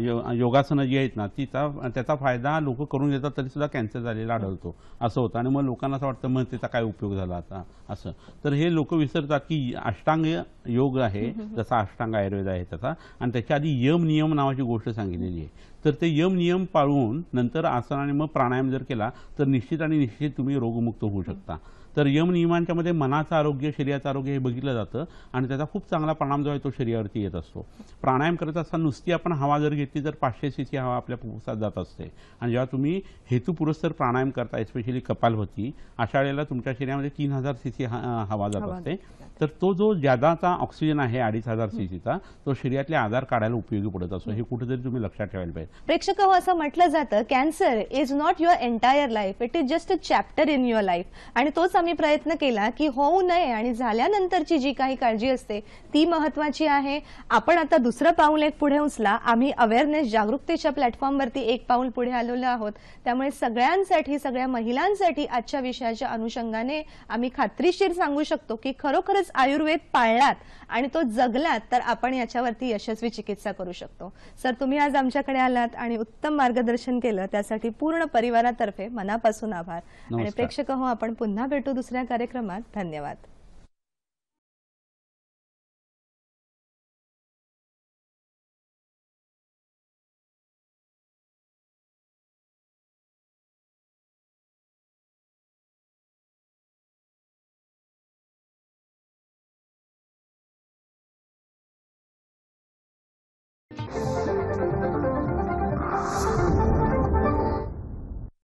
यो योगासनं जी आहेत ना तिचा त्याचा फायदा लोक करून घेतात सुद्धा कॅन्सर झालेला आढळतो असं होतं आणि मग लोकांना असं वाटतं मग त्याचा काय उपयोग झाला आता असं तर हे लोक विसरतात की अष्टांग योग आहे जसा अष्टांग आयुर्वेद आहे तसा आणि त्याच्या आधी यम नियम नावाची गोष्ट सांगितलेली आहे तर ते यम नियम पाळून नंतर आसन आणि मग प्राणायाम जर केला तर निश्चित आणि निश्चित तुम्ही रोगमुक्त होऊ शकता तर यमनियमांच्या मध्ये मनाचं आरोग्य शरीराचं आरोग्य हे बघितलं जातं आणि त्याचा खूप चांगला परिणाम जो आहे तो शरीरावरती येत असतो प्राणायाम करत असताना नुसती आपण हवा जर घेतली तर पाचशे सीची हवा आपल्या फुफ्फुसात जात असते आणि जेव्हा तुम्ही हेतुपुरस्सर प्राणायाम करता एस्पेशली कपालभती अशा वेळेला तुमच्या शरीरामध्ये तीन हजार सीसी हवा जात असते तर तो जो ज्यादाचा ऑक्सिजन आहे अडीच हजार सीसीचा तो शरीरातले आधार काढायला उपयोगी पडत असतो हे कुठेतरी तुम्ही लक्षात ठेवायला पाहिजे प्रेक्षक हो, असं म्हटलं जातं cancer is not your entire life it is just a chapter in your life आणि तोच आम्ही प्रयत्न केला की होऊ नये आणि झाल्यानंतरची जी काही काळजी असते ती महत्वाची आहे आपण आता दुसरं पाऊल एक पुढे उचला आम्ही अवेअरनेस जागरूकतेच्या प्लॅटफॉर्मवरती एक पाऊल पुढे आलेलो आहोत त्यामुळे सगळ्यांसाठी सगळ्या महिलांसाठी आजच्या विषयाच्या अनुषंगाने आम्ही खात्रीशीर सांगू शकतो की खरोखरच आयुर्वेद पाळलात आणि तो जगलात तर आपण याच्यावरती यशस्वी चिकित्सा करू शकतो सर तुम्ही आज आमच्याकडे आलात आणि उत्तम मार्गदर्शन केलं त्यासाठी पूर्ण परिवारातर्फे मनापासून आभार आणि प्रेक्षक हो आपण पुन्हा भेटू भेटू दुसऱ्या कार्यक्रमात धन्यवाद